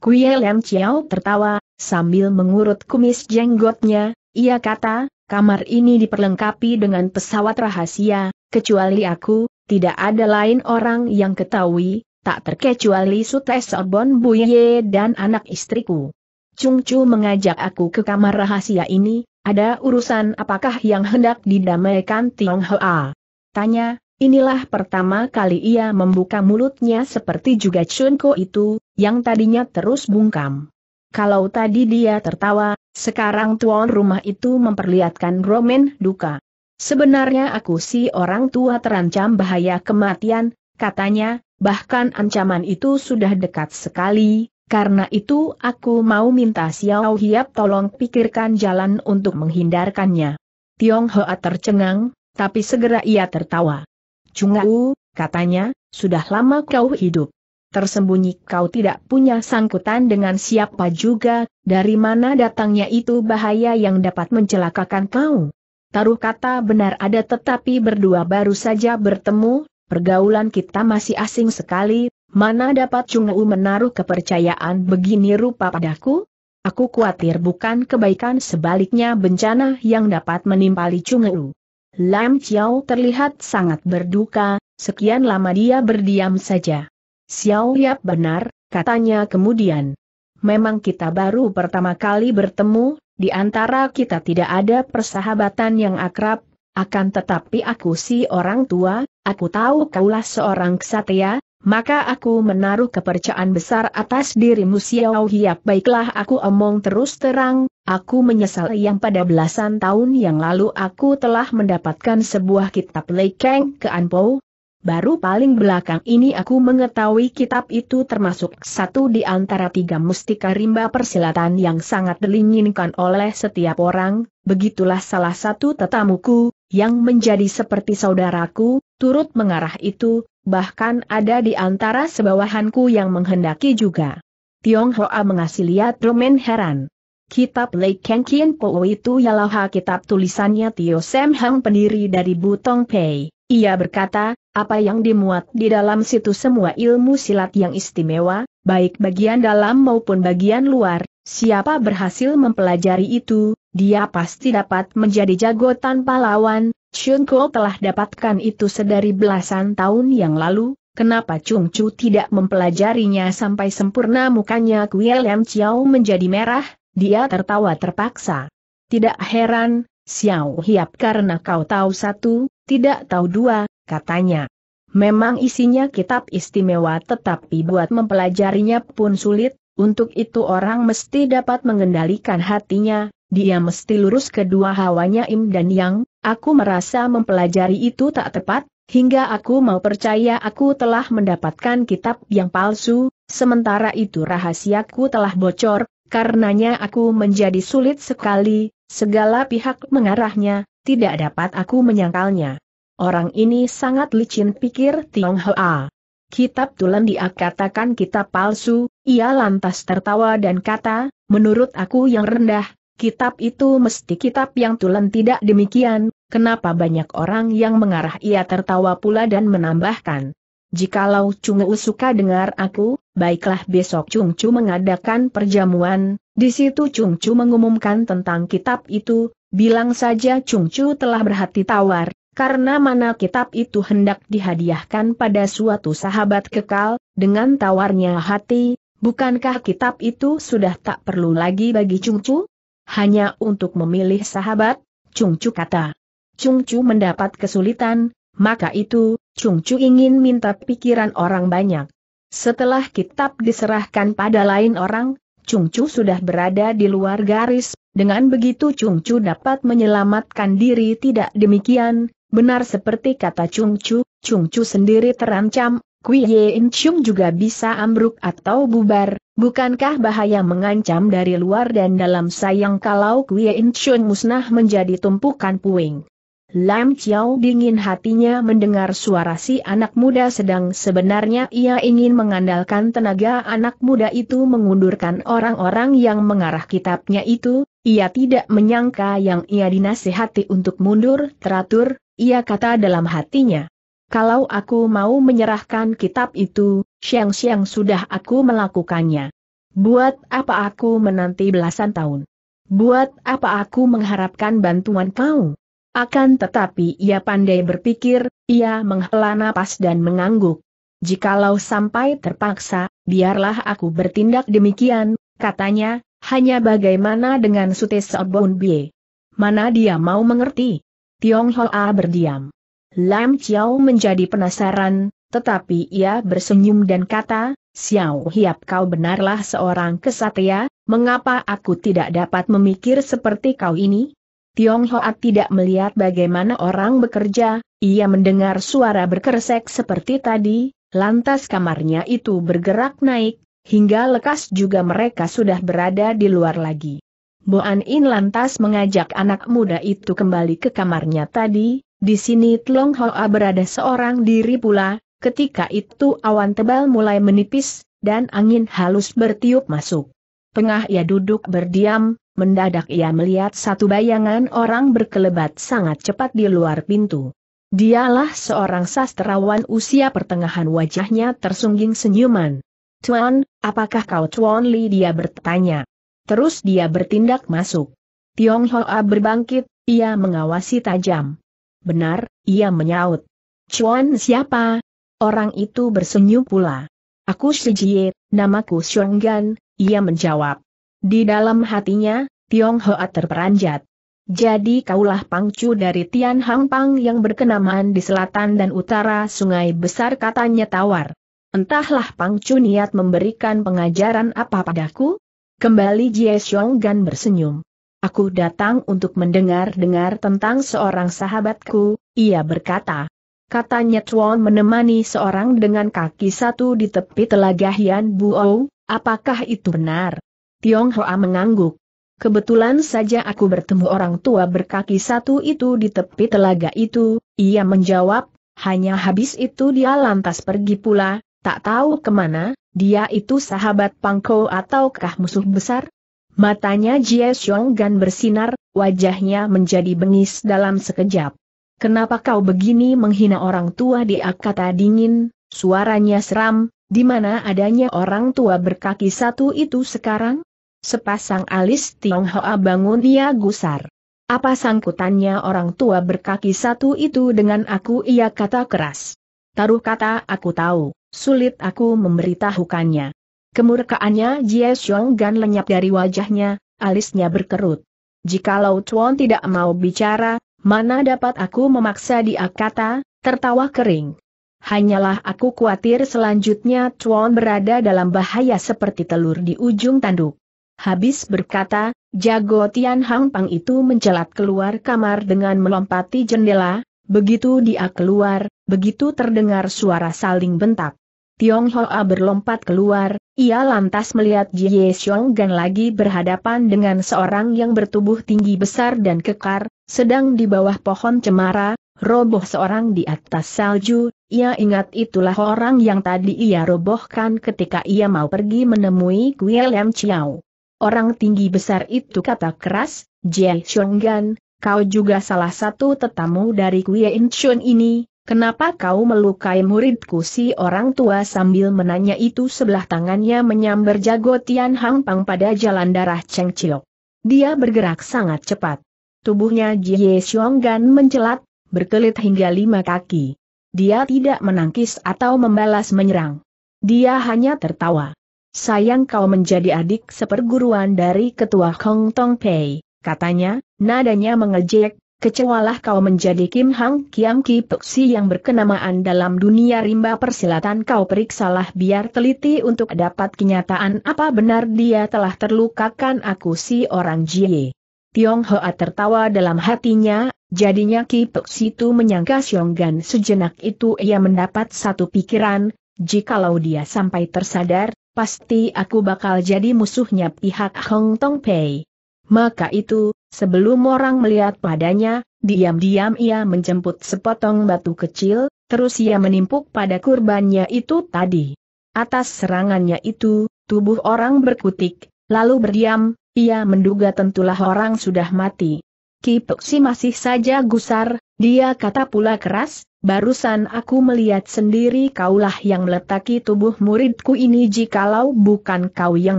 Kue Lem Chiao tertawa, sambil mengurut kumis jenggotnya, ia kata, kamar ini diperlengkapi dengan pesawat rahasia, kecuali aku, tidak ada lain orang yang ketahui, tak terkecuali Sutes Obon Buye dan anak istriku. Chung Chu mengajak aku ke kamar rahasia ini, ada urusan apakah yang hendak didamaikan Tiong Hoa? Tanya, inilah pertama kali ia membuka mulutnya seperti juga Chun Ko itu, yang tadinya terus bungkam. Kalau tadi dia tertawa, sekarang tuan rumah itu memperlihatkan Roman duka. Sebenarnya aku si orang tua terancam bahaya kematian, katanya, bahkan ancaman itu sudah dekat sekali, karena itu aku mau minta Xiao Hiap tolong pikirkan jalan untuk menghindarkannya. Tiong Hoa tercengang, tapi segera ia tertawa. Cungau, katanya, sudah lama kau hidup. Tersembunyi kau tidak punya sangkutan dengan siapa juga, dari mana datangnya itu bahaya yang dapat mencelakakan kau. Taruh kata benar ada tetapi berdua baru saja bertemu, pergaulan kita masih asing sekali, Mana dapat Chungwu menaruh kepercayaan begini rupa padaku? Aku khawatir bukan kebaikan sebaliknya bencana yang dapat menimpali Chungwu. Lam Chiao terlihat sangat berduka, sekian lama dia berdiam saja. Xiao Yap benar, katanya kemudian. Memang kita baru pertama kali bertemu, di antara kita tidak ada persahabatan yang akrab, akan tetapi aku si orang tua, aku tahu kaulah seorang ksatria, maka aku menaruh kepercayaan besar atas dirimu Xiao Hiap. Baiklah aku omong terus terang, aku menyesal yang pada belasan tahun yang lalu aku telah mendapatkan sebuah kitab Kang ke Anpo. Baru paling belakang ini aku mengetahui kitab itu termasuk satu di antara tiga mustika rimba persilatan yang sangat dilinginkan oleh setiap orang, begitulah salah satu tetamuku, yang menjadi seperti saudaraku, turut mengarah itu, bahkan ada di antara sebawahanku yang menghendaki juga. Tionghoa mengasih lihat Roman heran. Kitab Lei Kang Kien Po itu ialah kitab tulisannya Tio Sam Hang pendiri dari Butong Pei. Ia berkata, apa yang dimuat di dalam situ semua ilmu silat yang istimewa, baik bagian dalam maupun bagian luar, siapa berhasil mempelajari itu, dia pasti dapat menjadi jago tanpa lawan, Shunko telah dapatkan itu sedari belasan tahun yang lalu, kenapa Chung Chu tidak mempelajarinya sampai sempurna mukanya Kue Lam Chiao menjadi merah, dia tertawa terpaksa. Tidak heran, Xiao Hiap karena kau tahu satu, tidak tahu dua, katanya. Memang isinya kitab istimewa tetapi buat mempelajarinya pun sulit, untuk itu orang mesti dapat mengendalikan hatinya, dia mesti lurus kedua hawanya im dan yang, Aku merasa mempelajari itu tak tepat, hingga aku mau percaya aku telah mendapatkan kitab yang palsu, sementara itu rahasiaku telah bocor, karenanya aku menjadi sulit sekali, segala pihak mengarahnya, tidak dapat aku menyangkalnya. Orang ini sangat licin pikir Tiong Hoa. Kitab Tulen diakatakan kitab palsu, ia lantas tertawa dan kata, menurut aku yang rendah, kitab itu mesti kitab yang tulen tidak demikian, kenapa banyak orang yang mengarah ia tertawa pula dan menambahkan. Jikalau Chung U suka dengar aku, baiklah besok Chung Chu mengadakan perjamuan, di situ Chung Chu mengumumkan tentang kitab itu, bilang saja Chung Chu telah berhati tawar, karena mana kitab itu hendak dihadiahkan pada suatu sahabat kekal, dengan tawarnya hati, bukankah kitab itu sudah tak perlu lagi bagi Chung Chu? hanya untuk memilih sahabat, Chung Chu kata. Chung Chu mendapat kesulitan, maka itu, Chung Chu ingin minta pikiran orang banyak. Setelah kitab diserahkan pada lain orang, Chung Chu sudah berada di luar garis, dengan begitu Chung Chu dapat menyelamatkan diri tidak demikian, benar seperti kata Chung Chu, Chung Chu sendiri terancam, Kui Yin Chung juga bisa ambruk atau bubar, Bukankah bahaya mengancam dari luar dan dalam sayang kalau Kue In musnah menjadi tumpukan puing? Lam Chiao dingin hatinya mendengar suara si anak muda sedang sebenarnya ia ingin mengandalkan tenaga anak muda itu mengundurkan orang-orang yang mengarah kitabnya itu, ia tidak menyangka yang ia dinasihati untuk mundur teratur, ia kata dalam hatinya. Kalau aku mau menyerahkan kitab itu, siang-siang sudah aku melakukannya. Buat apa aku menanti belasan tahun? Buat apa aku mengharapkan bantuan kau? Akan tetapi ia pandai berpikir, ia menghela napas dan mengangguk. Jikalau sampai terpaksa, biarlah aku bertindak demikian, katanya, hanya bagaimana dengan Sute Sobon Bie. Mana dia mau mengerti? Tiong Hoa berdiam. Lam Chiao menjadi penasaran, tetapi ia bersenyum dan kata, Xiao Hiap kau benarlah seorang kesatria, mengapa aku tidak dapat memikir seperti kau ini? Tiong Hoa tidak melihat bagaimana orang bekerja, ia mendengar suara berkeresek seperti tadi, lantas kamarnya itu bergerak naik, hingga lekas juga mereka sudah berada di luar lagi. Boan In lantas mengajak anak muda itu kembali ke kamarnya tadi, di sini Tiong Hoa berada seorang diri pula, Ketika itu awan tebal mulai menipis, dan angin halus bertiup masuk. Tengah ia duduk berdiam, mendadak ia melihat satu bayangan orang berkelebat sangat cepat di luar pintu. Dialah seorang sastrawan usia pertengahan wajahnya tersungging senyuman. Tuan, apakah kau Tuan Li dia bertanya. Terus dia bertindak masuk. Tiong Hoa berbangkit, ia mengawasi tajam. Benar, ia menyaut. Chuan siapa, Orang itu bersenyum pula. Aku Shijie, namaku Xionggan, ia menjawab. Di dalam hatinya, Tiong Tionghoa terperanjat. Jadi kaulah pangcu dari Tian Hang Pang yang berkenaman di selatan dan utara sungai besar katanya tawar. Entahlah pangcu niat memberikan pengajaran apa padaku? Kembali Jie Xionggan bersenyum. Aku datang untuk mendengar-dengar tentang seorang sahabatku, ia berkata katanya Chuan menemani seorang dengan kaki satu di tepi telaga Hian Buo, apakah itu benar? Tiong Hoa mengangguk. Kebetulan saja aku bertemu orang tua berkaki satu itu di tepi telaga itu, ia menjawab, hanya habis itu dia lantas pergi pula, tak tahu kemana, dia itu sahabat Pangko ataukah musuh besar? Matanya Jie Xiong Gan bersinar, wajahnya menjadi bengis dalam sekejap. Kenapa kau begini menghina orang tua di kata dingin, suaranya seram, di mana adanya orang tua berkaki satu itu sekarang? Sepasang alis Tionghoa bangun ia gusar. Apa sangkutannya orang tua berkaki satu itu dengan aku ia kata keras. Taruh kata aku tahu, sulit aku memberitahukannya. Kemurkaannya Jie Xiong Gan lenyap dari wajahnya, alisnya berkerut. Jikalau Chuan tidak mau bicara, Mana dapat aku memaksa dia kata, tertawa kering. Hanyalah aku khawatir selanjutnya Chuan berada dalam bahaya seperti telur di ujung tanduk. Habis berkata, Jago Tian Hang Pang itu mencelat keluar kamar dengan melompati jendela, begitu dia keluar, begitu terdengar suara saling bentak. Tiong Hoa berlompat keluar, ia lantas melihat Jie Xiong Gan lagi berhadapan dengan seorang yang bertubuh tinggi besar dan kekar, sedang di bawah pohon cemara, roboh seorang di atas salju, ia ingat itulah orang yang tadi ia robohkan ketika ia mau pergi menemui Gui Lam Chiao. Orang tinggi besar itu kata keras, Jie Xiong Gan, kau juga salah satu tetamu dari Kuei Chun ini, Kenapa kau melukai muridku si orang tua sambil menanya itu sebelah tangannya menyambar jago Tian Hang Pang pada jalan darah Cheng Chiok. Dia bergerak sangat cepat. Tubuhnya Jie Xiong Gan mencelat, berkelit hingga lima kaki. Dia tidak menangkis atau membalas menyerang. Dia hanya tertawa. Sayang kau menjadi adik seperguruan dari ketua Hong Tong Pei, katanya, nadanya mengejek, Kecewalah kau menjadi Kim Hang Kiam Ki Peksi yang berkenamaan dalam dunia rimba persilatan kau periksalah biar teliti untuk dapat kenyataan apa benar dia telah terlukakan aku si orang Jie. Tiong Hoa tertawa dalam hatinya, jadinya Ki Peksi itu menyangka Gan. sejenak itu ia mendapat satu pikiran, jikalau dia sampai tersadar, pasti aku bakal jadi musuhnya pihak Hong Tong Pei. Maka itu, sebelum orang melihat padanya, diam-diam ia menjemput sepotong batu kecil, terus ia menimpuk pada kurbannya itu tadi. Atas serangannya itu, tubuh orang berkutik, lalu berdiam, ia menduga tentulah orang sudah mati. Kipoksi masih saja gusar, dia kata pula keras, barusan aku melihat sendiri kaulah yang meletaki tubuh muridku ini jikalau bukan kau yang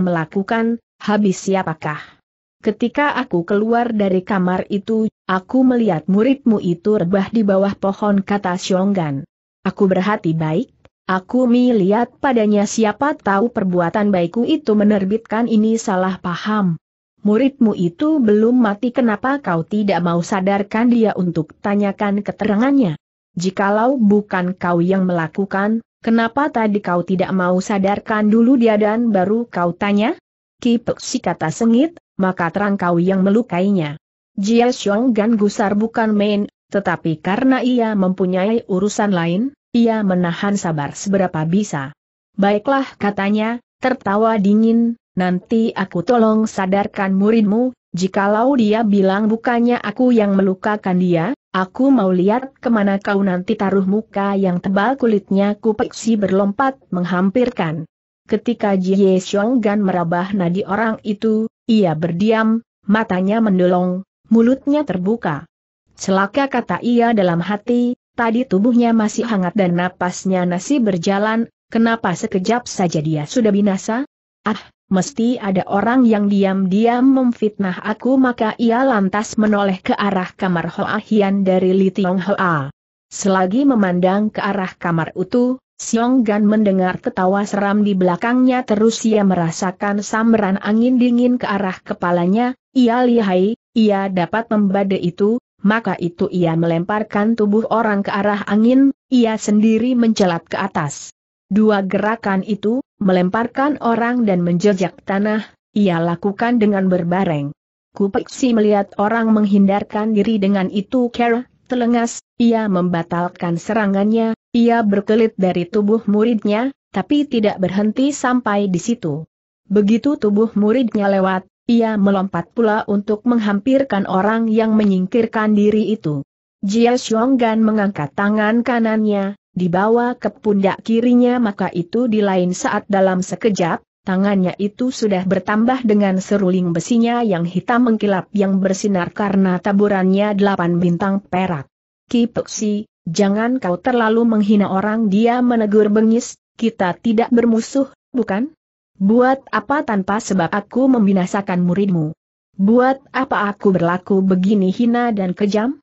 melakukan, habis siapakah? Ketika aku keluar dari kamar itu, aku melihat muridmu itu rebah di bawah pohon kata Xionggan. Aku berhati baik, aku melihat padanya siapa tahu perbuatan baikku itu menerbitkan ini salah paham. Muridmu itu belum mati kenapa kau tidak mau sadarkan dia untuk tanyakan keterangannya? Jikalau bukan kau yang melakukan, kenapa tadi kau tidak mau sadarkan dulu dia dan baru kau tanya? Peksi kata sengit, maka terangkau yang melukainya. Jia Xiong Gan gusar bukan main, tetapi karena ia mempunyai urusan lain, ia menahan sabar seberapa bisa. Baiklah katanya, tertawa dingin, nanti aku tolong sadarkan muridmu, jikalau dia bilang bukannya aku yang melukakan dia, aku mau lihat kemana kau nanti taruh muka yang tebal kulitnya Peksi berlompat menghampirkan. Ketika Jie Gan merabah nadi orang itu, ia berdiam, matanya mendolong, mulutnya terbuka. Celaka kata ia dalam hati, tadi tubuhnya masih hangat dan napasnya masih berjalan, kenapa sekejap saja dia sudah binasa? Ah, mesti ada orang yang diam-diam memfitnah aku maka ia lantas menoleh ke arah kamar Hoa Hian dari Li Tiong Hoa. Selagi memandang ke arah kamar utuh. Xiong Gan mendengar ketawa seram di belakangnya terus ia merasakan sambaran angin dingin ke arah kepalanya, ia lihai, ia dapat membade itu, maka itu ia melemparkan tubuh orang ke arah angin, ia sendiri mencelat ke atas. Dua gerakan itu, melemparkan orang dan menjejak tanah, ia lakukan dengan berbareng. Kupeksi melihat orang menghindarkan diri dengan itu kera, telengas, ia membatalkan serangannya, ia berkelit dari tubuh muridnya, tapi tidak berhenti sampai di situ. Begitu tubuh muridnya lewat, ia melompat pula untuk menghampirkan orang yang menyingkirkan diri itu. Jia Xionggan mengangkat tangan kanannya, dibawa ke pundak kirinya maka itu di lain saat dalam sekejap, tangannya itu sudah bertambah dengan seruling besinya yang hitam mengkilap yang bersinar karena taburannya delapan bintang perak. Ki Jangan kau terlalu menghina orang dia menegur bengis, kita tidak bermusuh, bukan? Buat apa tanpa sebab aku membinasakan muridmu? Buat apa aku berlaku begini hina dan kejam?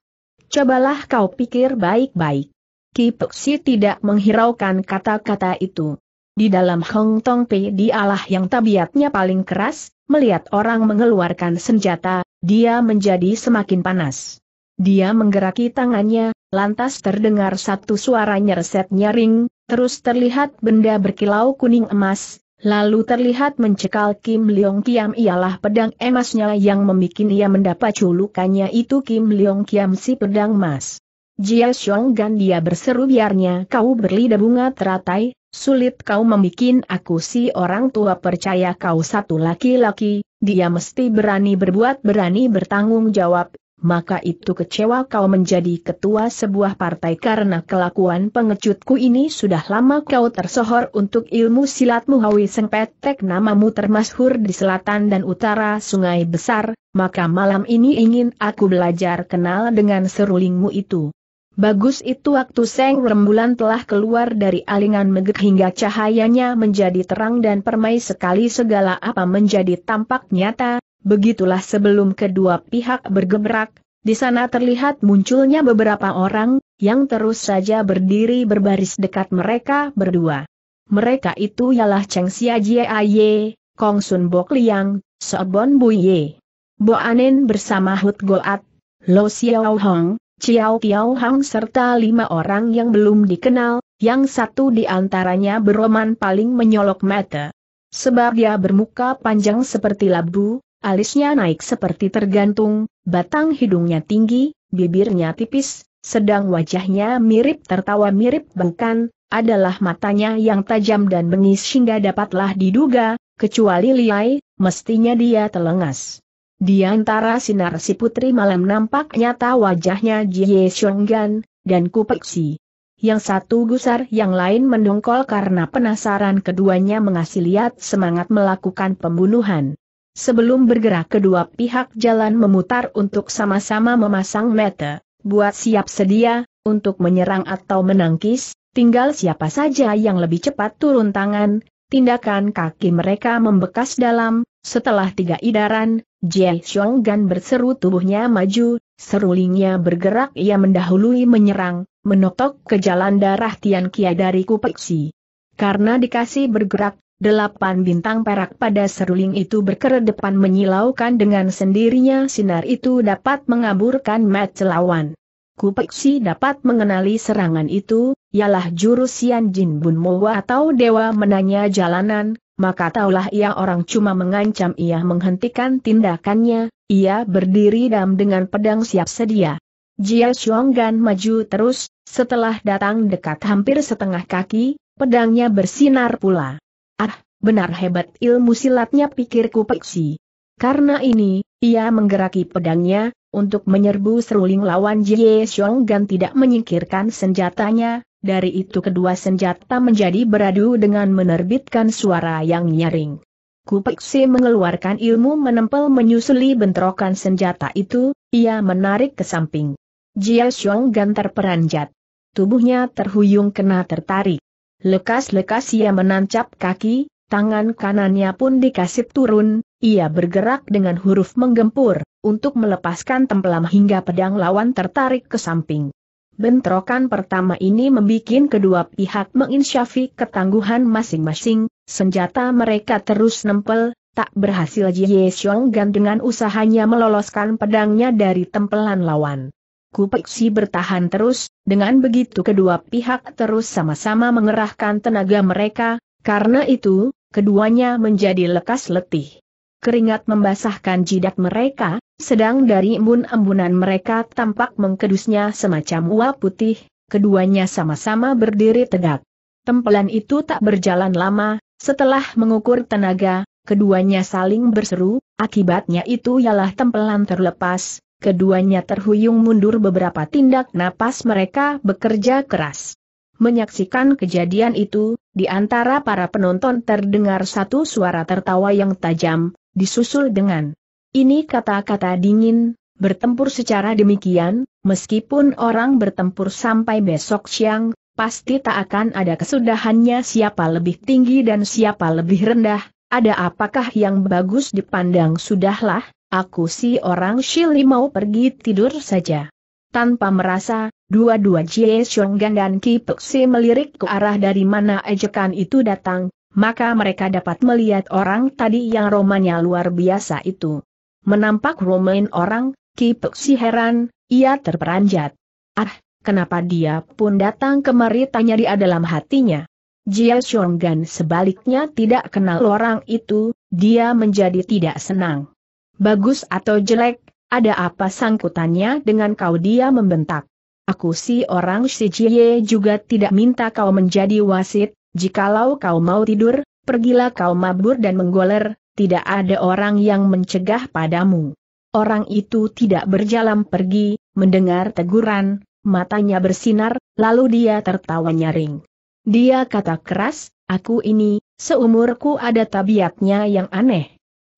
Cobalah kau pikir baik-baik. Kipuksi tidak menghiraukan kata-kata itu. Di dalam Hong Tong Pei dialah yang tabiatnya paling keras, melihat orang mengeluarkan senjata, dia menjadi semakin panas. Dia menggeraki tangannya, lantas terdengar satu suara nyereset nyaring, terus terlihat benda berkilau kuning emas, lalu terlihat mencekal Kim Leong Kiam ialah pedang emasnya yang membuat ia mendapat julukannya itu Kim Leong Kiam si pedang emas. Jia Xiong Gan dia berseru biarnya kau berlidah bunga teratai, sulit kau membuat aku si orang tua percaya kau satu laki-laki, dia mesti berani berbuat berani bertanggung jawab, maka itu kecewa kau menjadi ketua sebuah partai karena kelakuan pengecutku ini sudah lama kau tersohor untuk ilmu silatmu Hawi Sengpetek namamu termasyhur di selatan dan utara sungai besar, maka malam ini ingin aku belajar kenal dengan serulingmu itu. Bagus itu waktu Seng Rembulan telah keluar dari alingan megek hingga cahayanya menjadi terang dan permai sekali segala apa menjadi tampak nyata, Begitulah sebelum kedua pihak bergemerak, di sana terlihat munculnya beberapa orang, yang terus saja berdiri berbaris dekat mereka berdua. Mereka itu ialah Cheng Xia Jie Aye, Kong Sun Bok Liang, Sobon Buye. Bo Anen bersama Hut Goat, Lo Xiao Hong, Chiao Tiao Hong serta lima orang yang belum dikenal, yang satu di antaranya beroman paling menyolok mata. Sebab dia bermuka panjang seperti labu, alisnya naik seperti tergantung, batang hidungnya tinggi, bibirnya tipis, sedang wajahnya mirip tertawa mirip bukan? adalah matanya yang tajam dan bengis hingga dapatlah diduga, kecuali Liai, mestinya dia telengas. Di antara sinar si putri malam nampak nyata wajahnya Jie Xionggan, dan Kupeksi. Yang satu gusar yang lain mendongkol karena penasaran keduanya mengasih lihat semangat melakukan pembunuhan. Sebelum bergerak kedua pihak jalan memutar untuk sama-sama memasang mata, buat siap sedia, untuk menyerang atau menangkis, tinggal siapa saja yang lebih cepat turun tangan, tindakan kaki mereka membekas dalam, setelah tiga idaran, Jie Xionggan berseru tubuhnya maju, serulingnya bergerak ia mendahului menyerang, menotok ke jalan darah Tian Kia dari Kupeksi. Karena dikasih bergerak, Delapan bintang perak pada seruling itu berkeredepan menyilaukan dengan sendirinya sinar itu dapat mengaburkan match lawan. Kupeksi dapat mengenali serangan itu, ialah jurus Yan Jin Bun Mowa atau Dewa Menanya Jalanan, maka taulah ia orang cuma mengancam ia menghentikan tindakannya, ia berdiri dam dengan pedang siap sedia. Jia Xionggan maju terus, setelah datang dekat hampir setengah kaki, pedangnya bersinar pula. Ah, benar hebat ilmu silatnya pikirku Peksi. Karena ini, ia menggeraki pedangnya, untuk menyerbu seruling lawan Jie Xiong Gan tidak menyingkirkan senjatanya, dari itu kedua senjata menjadi beradu dengan menerbitkan suara yang nyaring. Kupekse mengeluarkan ilmu menempel menyusuli bentrokan senjata itu, ia menarik ke samping. Jie Xiong Gan terperanjat. Tubuhnya terhuyung kena tertarik. Lekas-lekas ia menancap kaki, tangan kanannya pun dikasih turun, ia bergerak dengan huruf menggempur, untuk melepaskan tempelam hingga pedang lawan tertarik ke samping. Bentrokan pertama ini membuat kedua pihak menginsyafi ketangguhan masing-masing, senjata mereka terus nempel, tak berhasil Jie Xiong Gan dengan usahanya meloloskan pedangnya dari tempelan lawan. Kupeksi bertahan terus, dengan begitu kedua pihak terus sama-sama mengerahkan tenaga mereka, karena itu, keduanya menjadi lekas letih. Keringat membasahkan jidat mereka, sedang dari embun-embunan mereka tampak mengkedusnya semacam uap putih, keduanya sama-sama berdiri tegak. Tempelan itu tak berjalan lama, setelah mengukur tenaga, keduanya saling berseru, akibatnya itu ialah tempelan terlepas, keduanya terhuyung mundur beberapa tindak napas mereka bekerja keras. Menyaksikan kejadian itu, di antara para penonton terdengar satu suara tertawa yang tajam, disusul dengan ini kata-kata dingin, bertempur secara demikian, meskipun orang bertempur sampai besok siang, pasti tak akan ada kesudahannya siapa lebih tinggi dan siapa lebih rendah, ada apakah yang bagus dipandang sudahlah, aku si orang Shili mau pergi tidur saja. Tanpa merasa, dua-dua Jie Shonggan dan Ki Peksi melirik ke arah dari mana ejekan itu datang, maka mereka dapat melihat orang tadi yang romanya luar biasa itu. Menampak romain orang, Ki Peksi heran, ia terperanjat. Ah, kenapa dia pun datang kemari tanya dia dalam hatinya. Jie Shonggan sebaliknya tidak kenal orang itu, dia menjadi tidak senang. Bagus atau jelek, ada apa sangkutannya dengan kau dia membentak. Aku si orang si Jie juga tidak minta kau menjadi wasit, jikalau kau mau tidur, pergilah kau mabur dan menggoler, tidak ada orang yang mencegah padamu. Orang itu tidak berjalan pergi, mendengar teguran, matanya bersinar, lalu dia tertawa nyaring. Dia kata keras, aku ini, seumurku ada tabiatnya yang aneh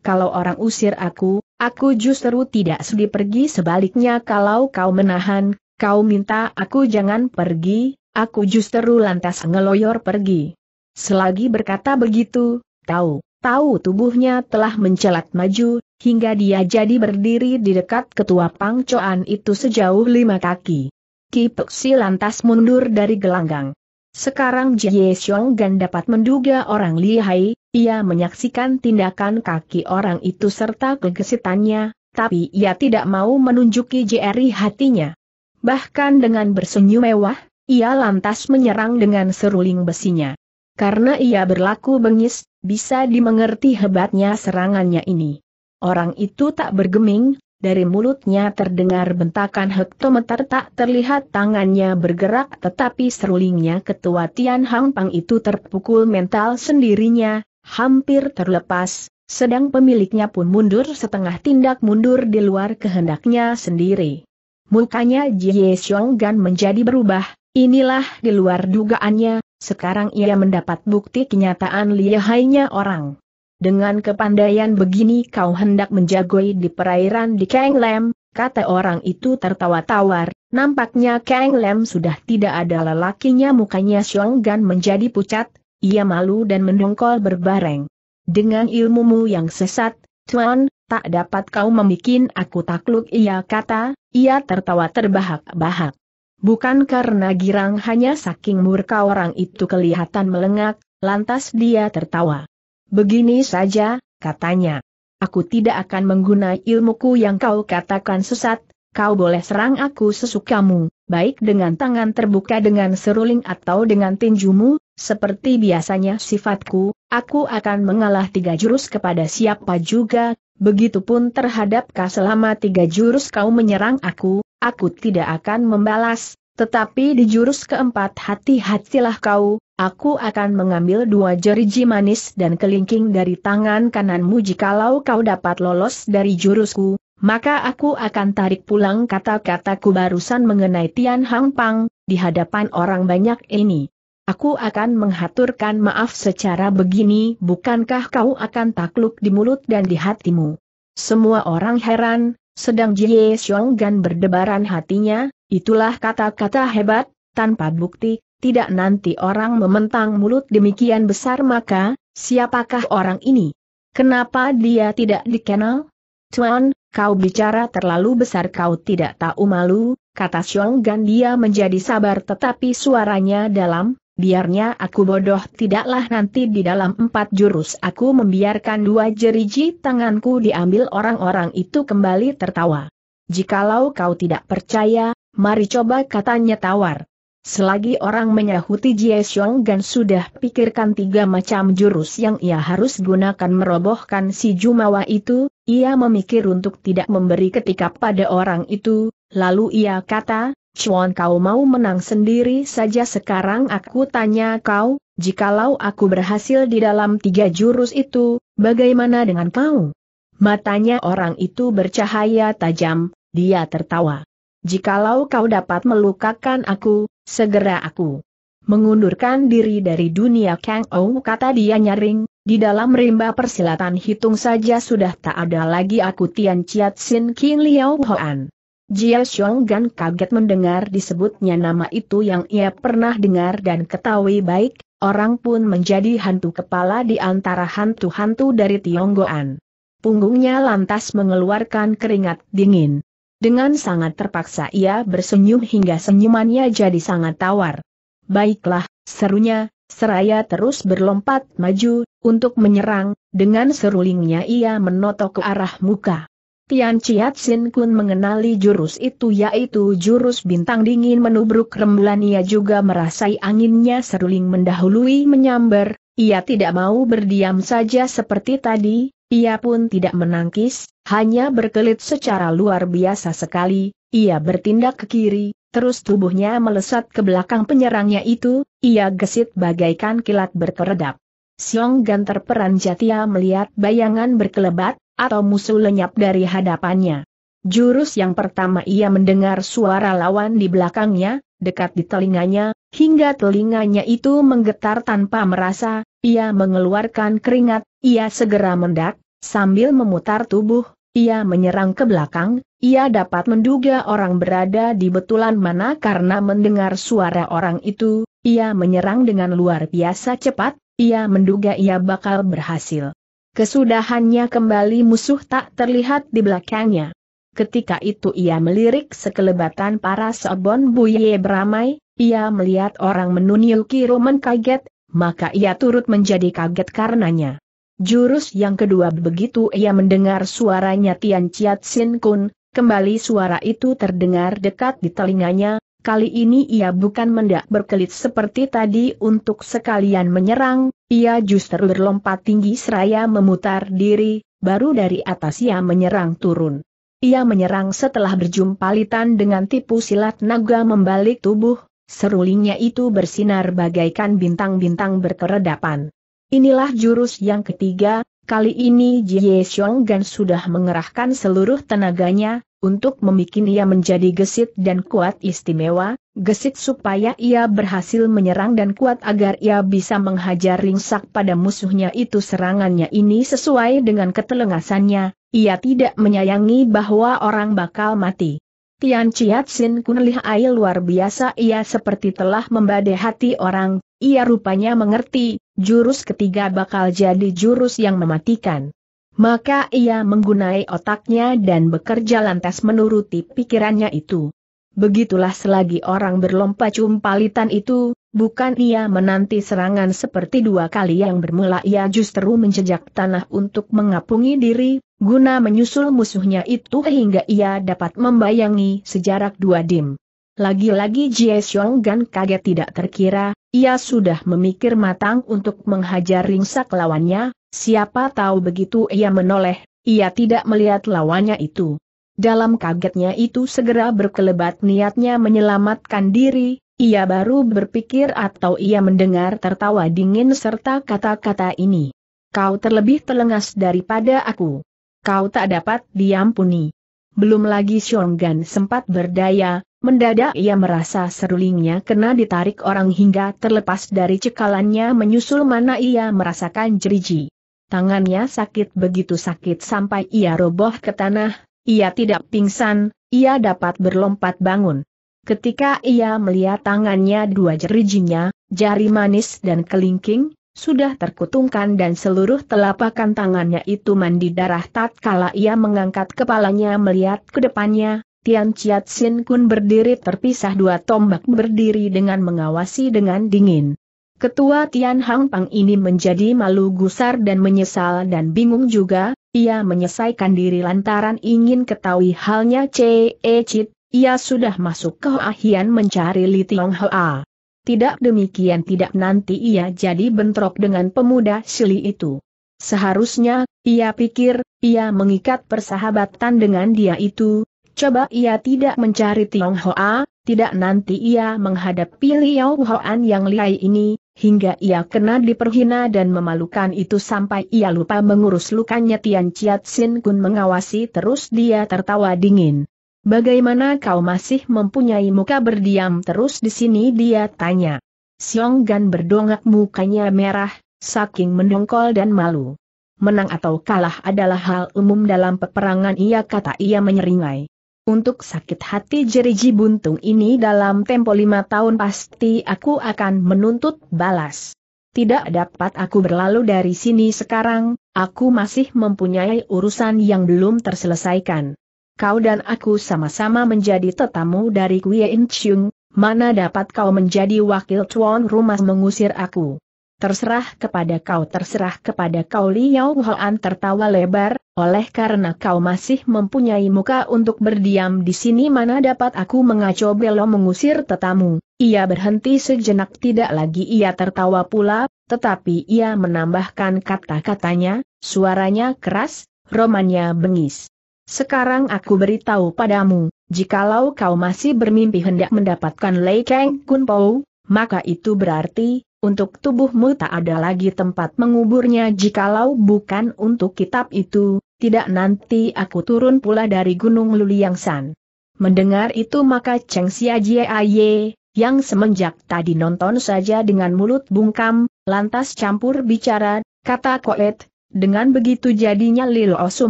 kalau orang usir aku, aku justru tidak sedih pergi sebaliknya kalau kau menahan, kau minta aku jangan pergi, aku justru lantas ngeloyor pergi. Selagi berkata begitu, tahu, tahu tubuhnya telah mencelat maju, hingga dia jadi berdiri di dekat ketua pangcoan itu sejauh lima kaki. Kipuksi lantas mundur dari gelanggang. Sekarang Jie Xiong Gan dapat menduga orang lihai, ia menyaksikan tindakan kaki orang itu serta kegesitannya, tapi ia tidak mau menunjuki jeri hatinya. Bahkan dengan bersenyum mewah, ia lantas menyerang dengan seruling besinya. Karena ia berlaku bengis, bisa dimengerti hebatnya serangannya ini. Orang itu tak bergeming, dari mulutnya terdengar bentakan hektometer tak terlihat tangannya bergerak tetapi serulingnya ketua Tian Hang Pang itu terpukul mental sendirinya, hampir terlepas, sedang pemiliknya pun mundur setengah tindak mundur di luar kehendaknya sendiri. Mukanya Jie Gan menjadi berubah, inilah di luar dugaannya, sekarang ia mendapat bukti kenyataan lihainya orang. Dengan kepandaian begini kau hendak menjagoi di perairan di Kang Lem, kata orang itu tertawa tawar, nampaknya Kang Lem sudah tidak ada lelakinya mukanya Xiong Gan menjadi pucat, ia malu dan mendongkol berbareng. Dengan ilmumu yang sesat, Tuan, tak dapat kau membuat aku takluk ia kata, ia tertawa terbahak-bahak. Bukan karena girang hanya saking murka orang itu kelihatan melengak, lantas dia tertawa. Begini saja, katanya. Aku tidak akan menggunakan ilmuku yang kau katakan sesat, kau boleh serang aku sesukamu, baik dengan tangan terbuka dengan seruling atau dengan tinjumu, seperti biasanya sifatku, aku akan mengalah tiga jurus kepada siapa juga, begitupun terhadap kau selama tiga jurus kau menyerang aku, aku tidak akan membalas, tetapi di jurus keempat hati-hatilah kau, aku akan mengambil dua jeriji manis dan kelingking dari tangan kananmu jikalau kau dapat lolos dari jurusku, maka aku akan tarik pulang kata-kataku barusan mengenai Tian Hang Pang, di hadapan orang banyak ini. Aku akan menghaturkan maaf secara begini, bukankah kau akan takluk di mulut dan di hatimu? Semua orang heran, sedang Jie Gan berdebaran hatinya, itulah kata-kata hebat, tanpa bukti, tidak nanti orang mementang mulut demikian besar maka, siapakah orang ini? Kenapa dia tidak dikenal? Tuan, kau bicara terlalu besar kau tidak tahu malu, kata Xionggan dia menjadi sabar tetapi suaranya dalam, biarnya aku bodoh tidaklah nanti di dalam empat jurus aku membiarkan dua jeriji tanganku diambil orang-orang itu kembali tertawa. Jikalau kau tidak percaya, mari coba katanya tawar. Selagi orang menyahuti Jie Xiong Gan sudah pikirkan tiga macam jurus yang ia harus gunakan merobohkan si Jumawa itu, ia memikir untuk tidak memberi ketika pada orang itu, lalu ia kata, Chuan kau mau menang sendiri saja sekarang aku tanya kau, jikalau aku berhasil di dalam tiga jurus itu, bagaimana dengan kau? Matanya orang itu bercahaya tajam, dia tertawa. Jikalau kau dapat melukakan aku, segera aku mengundurkan diri dari dunia Kang Ou kata dia nyaring, di dalam rimba persilatan hitung saja sudah tak ada lagi aku Tian Chiat Sin King Liao Hoan. Jia Xionggan kaget mendengar disebutnya nama itu yang ia pernah dengar dan ketahui baik, orang pun menjadi hantu kepala di antara hantu-hantu dari Tionggoan. Punggungnya lantas mengeluarkan keringat dingin. Dengan sangat terpaksa ia bersenyum hingga senyumannya jadi sangat tawar. Baiklah, serunya, seraya terus berlompat maju, untuk menyerang, dengan serulingnya ia menotok ke arah muka. Tian Chiat Sin Kun mengenali jurus itu yaitu jurus bintang dingin menubruk rembulan ia juga merasai anginnya seruling mendahului menyambar, ia tidak mau berdiam saja seperti tadi, ia pun tidak menangkis, hanya berkelit secara luar biasa sekali, ia bertindak ke kiri, terus tubuhnya melesat ke belakang penyerangnya itu, ia gesit bagaikan kilat berkeredap. Siong Gan terperanjat ia melihat bayangan berkelebat, atau musuh lenyap dari hadapannya. Jurus yang pertama ia mendengar suara lawan di belakangnya, dekat di telinganya, hingga telinganya itu menggetar tanpa merasa, ia mengeluarkan keringat, ia segera mendak, sambil memutar tubuh, ia menyerang ke belakang, ia dapat menduga orang berada di betulan mana karena mendengar suara orang itu, ia menyerang dengan luar biasa cepat, ia menduga ia bakal berhasil. Kesudahannya kembali musuh tak terlihat di belakangnya. Ketika itu ia melirik sekelebatan para sebon Buye beramai, ia melihat orang menuniuki Roman kaget, maka ia turut menjadi kaget karenanya. Jurus yang kedua begitu ia mendengar suaranya Tian Chiat Sin Kun, kembali suara itu terdengar dekat di telinganya, Kali ini ia bukan mendak berkelit seperti tadi untuk sekalian menyerang, ia justru berlompat tinggi seraya memutar diri, baru dari atas ia menyerang turun. Ia menyerang setelah berjumpalitan dengan tipu silat naga membalik tubuh, serulingnya itu bersinar bagaikan bintang-bintang berkeredapan. Inilah jurus yang ketiga, kali ini Jie Xiong Gan sudah mengerahkan seluruh tenaganya, untuk memikin ia menjadi gesit dan kuat istimewa, gesit supaya ia berhasil menyerang dan kuat agar ia bisa menghajar ringsak pada musuhnya itu serangannya ini sesuai dengan ketelengasannya, ia tidak menyayangi bahwa orang bakal mati. Tian Chiat Sin Kun luar biasa ia seperti telah membadai hati orang, ia rupanya mengerti, jurus ketiga bakal jadi jurus yang mematikan. Maka ia menggunai otaknya dan bekerja lantas menuruti pikirannya itu. Begitulah selagi orang berlompat cumpalitan itu, bukan ia menanti serangan seperti dua kali yang bermula ia justru menjejak tanah untuk mengapungi diri, guna menyusul musuhnya itu hingga ia dapat membayangi sejarak dua dim. Lagi-lagi Jie Xiong Gan kaget tidak terkira, ia sudah memikir matang untuk menghajar ringsak lawannya, Siapa tahu begitu ia menoleh, ia tidak melihat lawannya itu. Dalam kagetnya itu segera berkelebat niatnya menyelamatkan diri, ia baru berpikir atau ia mendengar tertawa dingin serta kata-kata ini. Kau terlebih telengas daripada aku. Kau tak dapat diampuni. Belum lagi Syonggan sempat berdaya, mendadak ia merasa serulingnya kena ditarik orang hingga terlepas dari cekalannya menyusul mana ia merasakan jeriji. Tangannya sakit begitu sakit sampai ia roboh ke tanah, ia tidak pingsan, ia dapat berlompat bangun. Ketika ia melihat tangannya dua jerijinya, jari manis dan kelingking, sudah terkutungkan dan seluruh telapakan tangannya itu mandi darah tatkala ia mengangkat kepalanya melihat ke depannya, Tian Chiat Sin Kun berdiri terpisah dua tombak berdiri dengan mengawasi dengan dingin. Ketua Tian Hang Pang ini menjadi malu gusar dan menyesal dan bingung juga, ia menyelesaikan diri lantaran ingin ketahui halnya Ce Chit, ia sudah masuk ke Hian mencari Li Tiong Hoa. Tidak demikian tidak nanti ia jadi bentrok dengan pemuda Sili itu. Seharusnya, ia pikir, ia mengikat persahabatan dengan dia itu, coba ia tidak mencari Tiong Hoa, tidak nanti ia menghadapi Liao Hoan yang liai ini, hingga ia kena diperhina dan memalukan itu sampai ia lupa mengurus lukanya Tian Chiat Sin Kun mengawasi terus dia tertawa dingin. Bagaimana kau masih mempunyai muka berdiam terus di sini dia tanya. Siong Gan berdongak mukanya merah, saking mendongkol dan malu. Menang atau kalah adalah hal umum dalam peperangan ia kata ia menyeringai. Untuk sakit hati jeriji buntung ini dalam tempo lima tahun pasti aku akan menuntut balas. Tidak dapat aku berlalu dari sini sekarang, aku masih mempunyai urusan yang belum terselesaikan. Kau dan aku sama-sama menjadi tetamu dari Kuien Chung, mana dapat kau menjadi wakil tuan rumah mengusir aku. Terserah kepada kau terserah kepada kau Liao Hoan tertawa lebar, oleh karena kau masih mempunyai muka untuk berdiam di sini mana dapat aku mengacau belo mengusir tetamu. Ia berhenti sejenak tidak lagi ia tertawa pula, tetapi ia menambahkan kata-katanya, suaranya keras, romannya bengis. Sekarang aku beritahu padamu, jikalau kau masih bermimpi hendak mendapatkan Lei Kang Kun Po, maka itu berarti untuk tubuhmu tak ada lagi tempat menguburnya jikalau bukan untuk kitab itu, tidak nanti aku turun pula dari Gunung Luliang San. Mendengar itu maka Cheng Xia Jie yang semenjak tadi nonton saja dengan mulut bungkam, lantas campur bicara, kata Koet, dengan begitu jadinya Lil Osu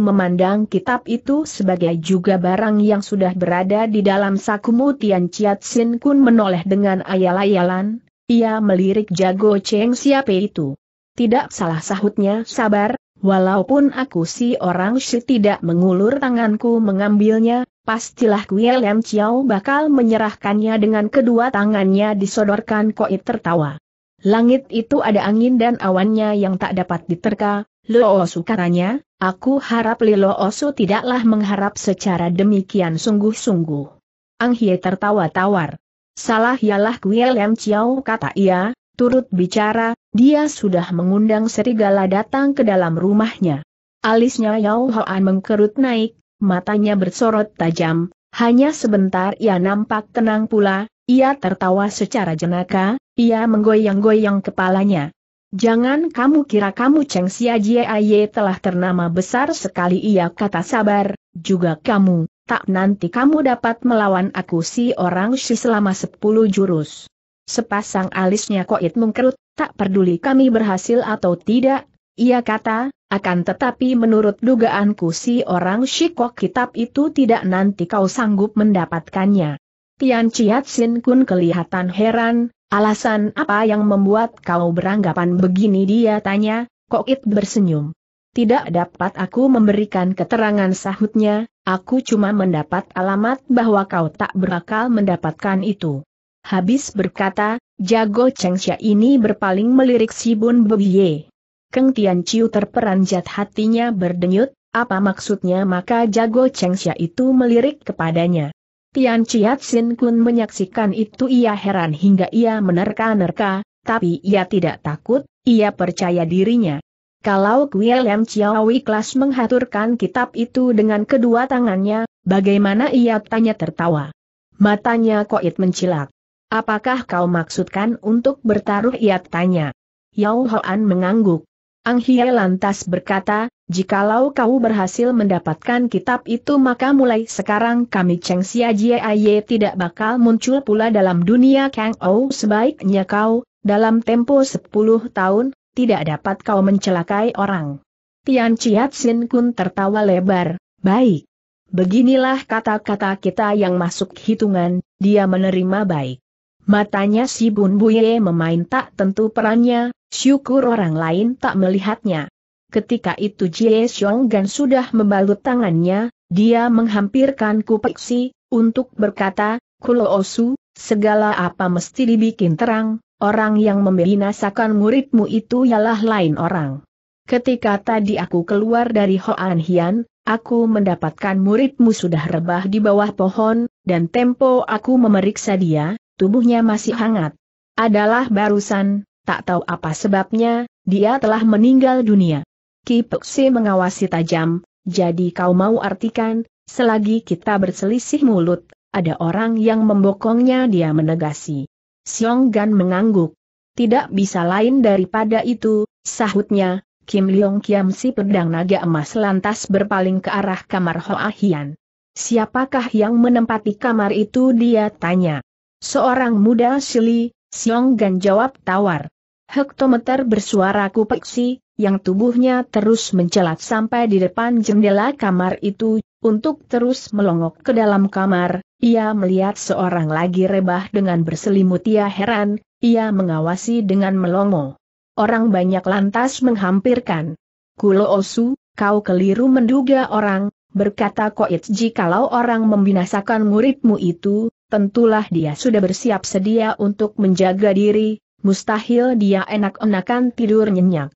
memandang kitab itu sebagai juga barang yang sudah berada di dalam sakumu Tian Chiat Sin Kun menoleh dengan ayal-ayalan, ia melirik jago Cheng Siape itu. Tidak salah sahutnya sabar, Walaupun aku si orang si tidak mengulur tanganku mengambilnya, pastilah Kuelem Chiao bakal menyerahkannya dengan kedua tangannya disodorkan Koi tertawa. Langit itu ada angin dan awannya yang tak dapat diterka, Loosu katanya, aku harap Liloosu tidaklah mengharap secara demikian sungguh-sungguh. Ang hie tertawa tawar. Salah ialah Kuelem Chiao kata ia, turut bicara, dia sudah mengundang serigala datang ke dalam rumahnya. Alisnya Yao Hoan mengkerut naik, matanya bersorot tajam, hanya sebentar ia nampak tenang pula, ia tertawa secara jenaka, ia menggoyang-goyang kepalanya. Jangan kamu kira kamu Cheng Xia Jie telah ternama besar sekali ia kata sabar, juga kamu, tak nanti kamu dapat melawan aku si orang si selama sepuluh jurus. Sepasang alisnya koit mengkerut, tak peduli kami berhasil atau tidak, ia kata, akan tetapi menurut dugaanku si orang Shikok kitab itu tidak nanti kau sanggup mendapatkannya. Tian Chiat Sin Kun kelihatan heran, alasan apa yang membuat kau beranggapan begini dia tanya, Koit bersenyum. Tidak dapat aku memberikan keterangan sahutnya, aku cuma mendapat alamat bahwa kau tak berakal mendapatkan itu. Habis berkata, jago Chengxia ini berpaling melirik si Bun Bebiye. Keng Tian Chiu terperanjat hatinya berdenyut, apa maksudnya maka jago Chengxia itu melirik kepadanya. Tian Chiat Sin Kun menyaksikan itu ia heran hingga ia menerka-nerka, tapi ia tidak takut, ia percaya dirinya. Kalau Kwe Lam Chiawi kelas menghaturkan kitab itu dengan kedua tangannya, bagaimana ia tanya tertawa. Matanya koit mencilak. Apakah kau maksudkan untuk bertaruh ia tanya. Yao Hoan mengangguk. Ang Hie lantas berkata, jikalau kau berhasil mendapatkan kitab itu maka mulai sekarang kami Cheng Xia Jie tidak bakal muncul pula dalam dunia Kang Ou sebaiknya kau, dalam tempo 10 tahun, tidak dapat kau mencelakai orang. Tian Chiat Sin Kun tertawa lebar, baik. Beginilah kata-kata kita yang masuk hitungan, dia menerima baik. Matanya si Bun Buye memain tak tentu perannya, syukur orang lain tak melihatnya. Ketika itu Jie Xiong Gan sudah membalut tangannya, dia menghampirkan Kupiksi, untuk berkata, Kulo Osu, segala apa mesti dibikin terang, orang yang membinasakan muridmu itu ialah lain orang. Ketika tadi aku keluar dari Hoan Hian, aku mendapatkan muridmu sudah rebah di bawah pohon, dan tempo aku memeriksa dia, tubuhnya masih hangat. Adalah barusan, tak tahu apa sebabnya, dia telah meninggal dunia. Ki Pekse mengawasi tajam, jadi kau mau artikan, selagi kita berselisih mulut, ada orang yang membokongnya dia menegasi. Siong Gan mengangguk. Tidak bisa lain daripada itu, sahutnya, Kim Leong Kiam si pedang naga emas lantas berpaling ke arah kamar Hoa Hian. Siapakah yang menempati kamar itu dia tanya. Seorang muda Sili, Siong Gan jawab tawar. Hektometer bersuara kupeksi, yang tubuhnya terus mencelat sampai di depan jendela kamar itu, untuk terus melongok ke dalam kamar, ia melihat seorang lagi rebah dengan berselimut ia heran, ia mengawasi dengan melongo. Orang banyak lantas menghampirkan. Kulo Osu, kau keliru menduga orang, berkata Koit kalau orang membinasakan muridmu itu, tentulah dia sudah bersiap sedia untuk menjaga diri, mustahil dia enak-enakan tidur nyenyak.